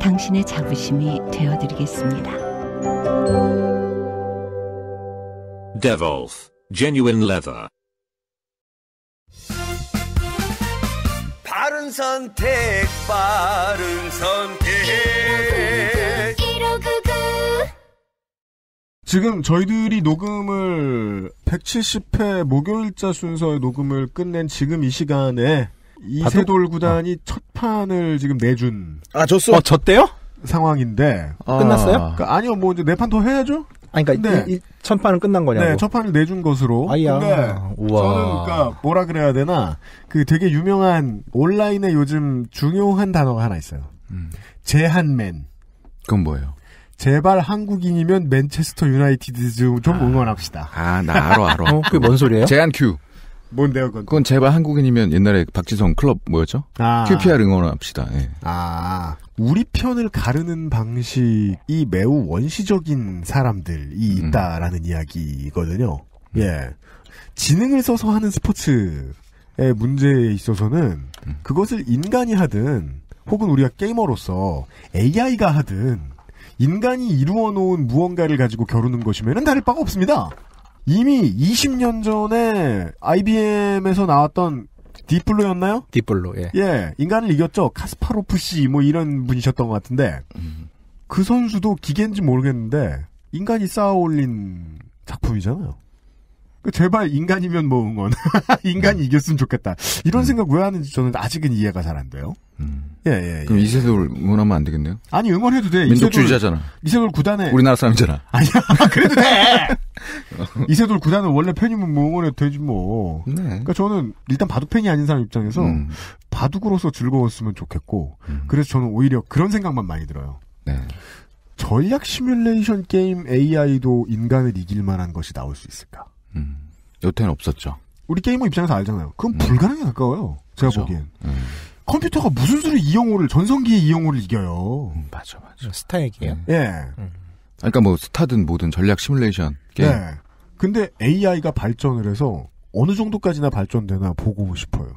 당신의 자부심이 되어드리겠습니다. Devolf Genuine Leather 바른 선택, 바른 선택. 1599, 지금 저희들이 녹음을 170회 목요일자 순서의 녹음을 끝낸 지금 이 시간에 이세돌 구단이 어. 첫 판을 지금 내준 아 졌어 어 졌대요 상황인데 아. 끝났어요? 그 아니요 뭐 이제 네판 더 해야죠. 아니 그러니까 이, 이첫 판은 끝난 거냐고. 네, 첫 판을 내준 것으로. 아야. 근데 우와. 저는 그러니까 뭐라 그래야 되나 그 되게 유명한 온라인에 요즘 중요한 단어가 하나 있어요. 음. 제한맨. 그건 뭐예요? 제발 한국인이면 맨체스터 유나이티드 좀, 좀 아. 응원합시다. 아, 나 알아, 알아. 어, 그게 뭔 소리예요? 제한 큐. 뭔데요, 그건? 그건 제발 한국인이면 옛날에 박지성 클럽 뭐였죠? 아. QPR 응원합시다. 예. 아. 우리 편을 가르는 방식이 매우 원시적인 사람들이 음. 있다라는 음. 이야기거든요. 음. 예. 지능을 써서 하는 스포츠의 문제에 있어서는 음. 그것을 인간이 하든 혹은 우리가 게이머로서 AI가 하든 인간이 이루어 놓은 무언가를 가지고 겨루는 것이면 다를 바가 없습니다. 이미 20년 전에 IBM에서 나왔던 디플로였나요? 디플로, 예. 예, 인간을 이겼죠. 카스파로프 씨, 뭐 이런 분이셨던 것 같은데, 음. 그 선수도 기계인지 모르겠는데, 인간이 쌓아 올린 작품이잖아요. 그 제발 인간이면 뭐 응원. 인간이 음. 이겼으면 좋겠다. 이런 음. 생각 왜 하는지 저는 아직은 이해가 잘 안 돼요. 예, 예, 예. 그럼 이세돌 응원하면 안 되겠네요? 아니, 응원해도 돼. 민족주의자잖아. 이세돌 구단에. 우리나라 사람이잖아. 아니야, 그래도 돼! 이세돌 구단은 원래 팬이면 뭐 응원해도 되지 뭐. 네. 그니까 저는 일단 바둑 팬이 아닌 사람 입장에서 음. 바둑으로서 즐거웠으면 좋겠고, 음. 그래서 저는 오히려 그런 생각만 많이 들어요. 네. 전략 시뮬레이션 게임 AI도 인간을 이길 만한 것이 나올 수 있을까? 음. 여태는 없었죠. 우리 게이머 입장에서 알잖아요. 그건 네. 불가능에 가까워요. 제가 그렇죠. 보기엔. 음. 컴퓨터가 무슨 수로 이영호를 전성기의 이영호를 이겨요. 음, 맞아 맞아. 음, 스타 얘기예요? 음. 예. 음. 그러니까 뭐 스타든 뭐든 전략 시뮬레이션 게임. 네. 근데 AI가 발전을 해서 어느 정도까지나 발전되나 보고 싶어요.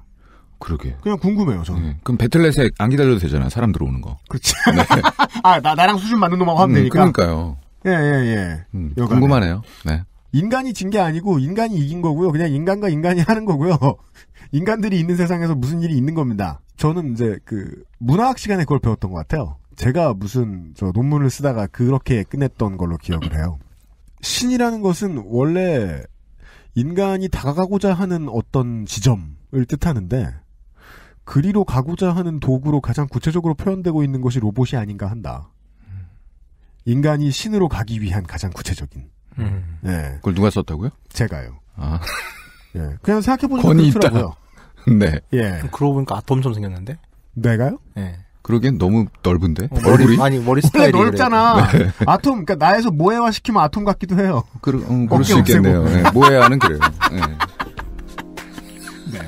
그러게. 그냥 궁금해요, 저는. 네. 그럼 배틀넷에 안 기다려도 되잖아, 사람 들어오는 거. 그렇지. 네. 아, 나, 나랑 수준 맞는 놈하고 하면 음, 되니까. 그러니까요. 예, 예, 예. 음, 궁금하네요. 네. 인간이 진 게 아니고, 인간이 이긴 거고요. 그냥 인간과 인간이 하는 거고요. 인간들이 있는 세상에서 무슨 일이 있는 겁니다. 저는 이제 그 문화학 시간에 그걸 배웠던 것 같아요. 제가 무슨 저 논문을 쓰다가 그렇게 끝냈던 걸로 기억을 해요. 신이라는 것은 원래 인간이 다가가고자 하는 어떤 지점을 뜻하는데 그리로 가고자 하는 도구로 가장 구체적으로 표현되고 있는 것이 로봇이 아닌가 한다. 인간이 신으로 가기 위한 가장 구체적인. 음. 예. 그걸 누가 썼다고요? 제가요. 아. 예. 그냥 생각해보니까 그렇더라고요. 네. 예. 그러고 보니까 아톰처럼 생겼는데? 내가요? 예. 그러기엔 너무 넓은데? 어, 머리, 아니, 머리 스타일이. 넓잖아. 그래. 네. 아톰, 그니까 나에서 모해화 시키면 아톰 같기도 해요. 그, 음, 그럴 수 있겠네요. 네, 모해화는 그래요. 네. 네.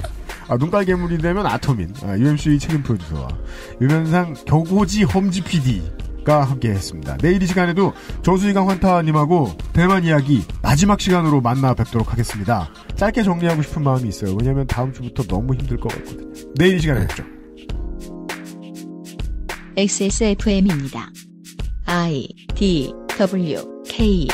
아, 눈깔개물이 되면 아톰인. 아, UMC 책임 프로듀서와. 유면상 격오지 험지 PD. 과학과 함께했습니다. 내일 이 시간에도 저수지강 환타님하고 대만 이야기 마지막 시간으로 만나 뵙도록 하겠습니다. 짧게 정리하고 싶은 마음이 있어요. 왜냐하면 다음 주부터 너무 힘들 것 같거든요. 내일 이 시간에 네. 뵙죠. XSFM입니다. I D W K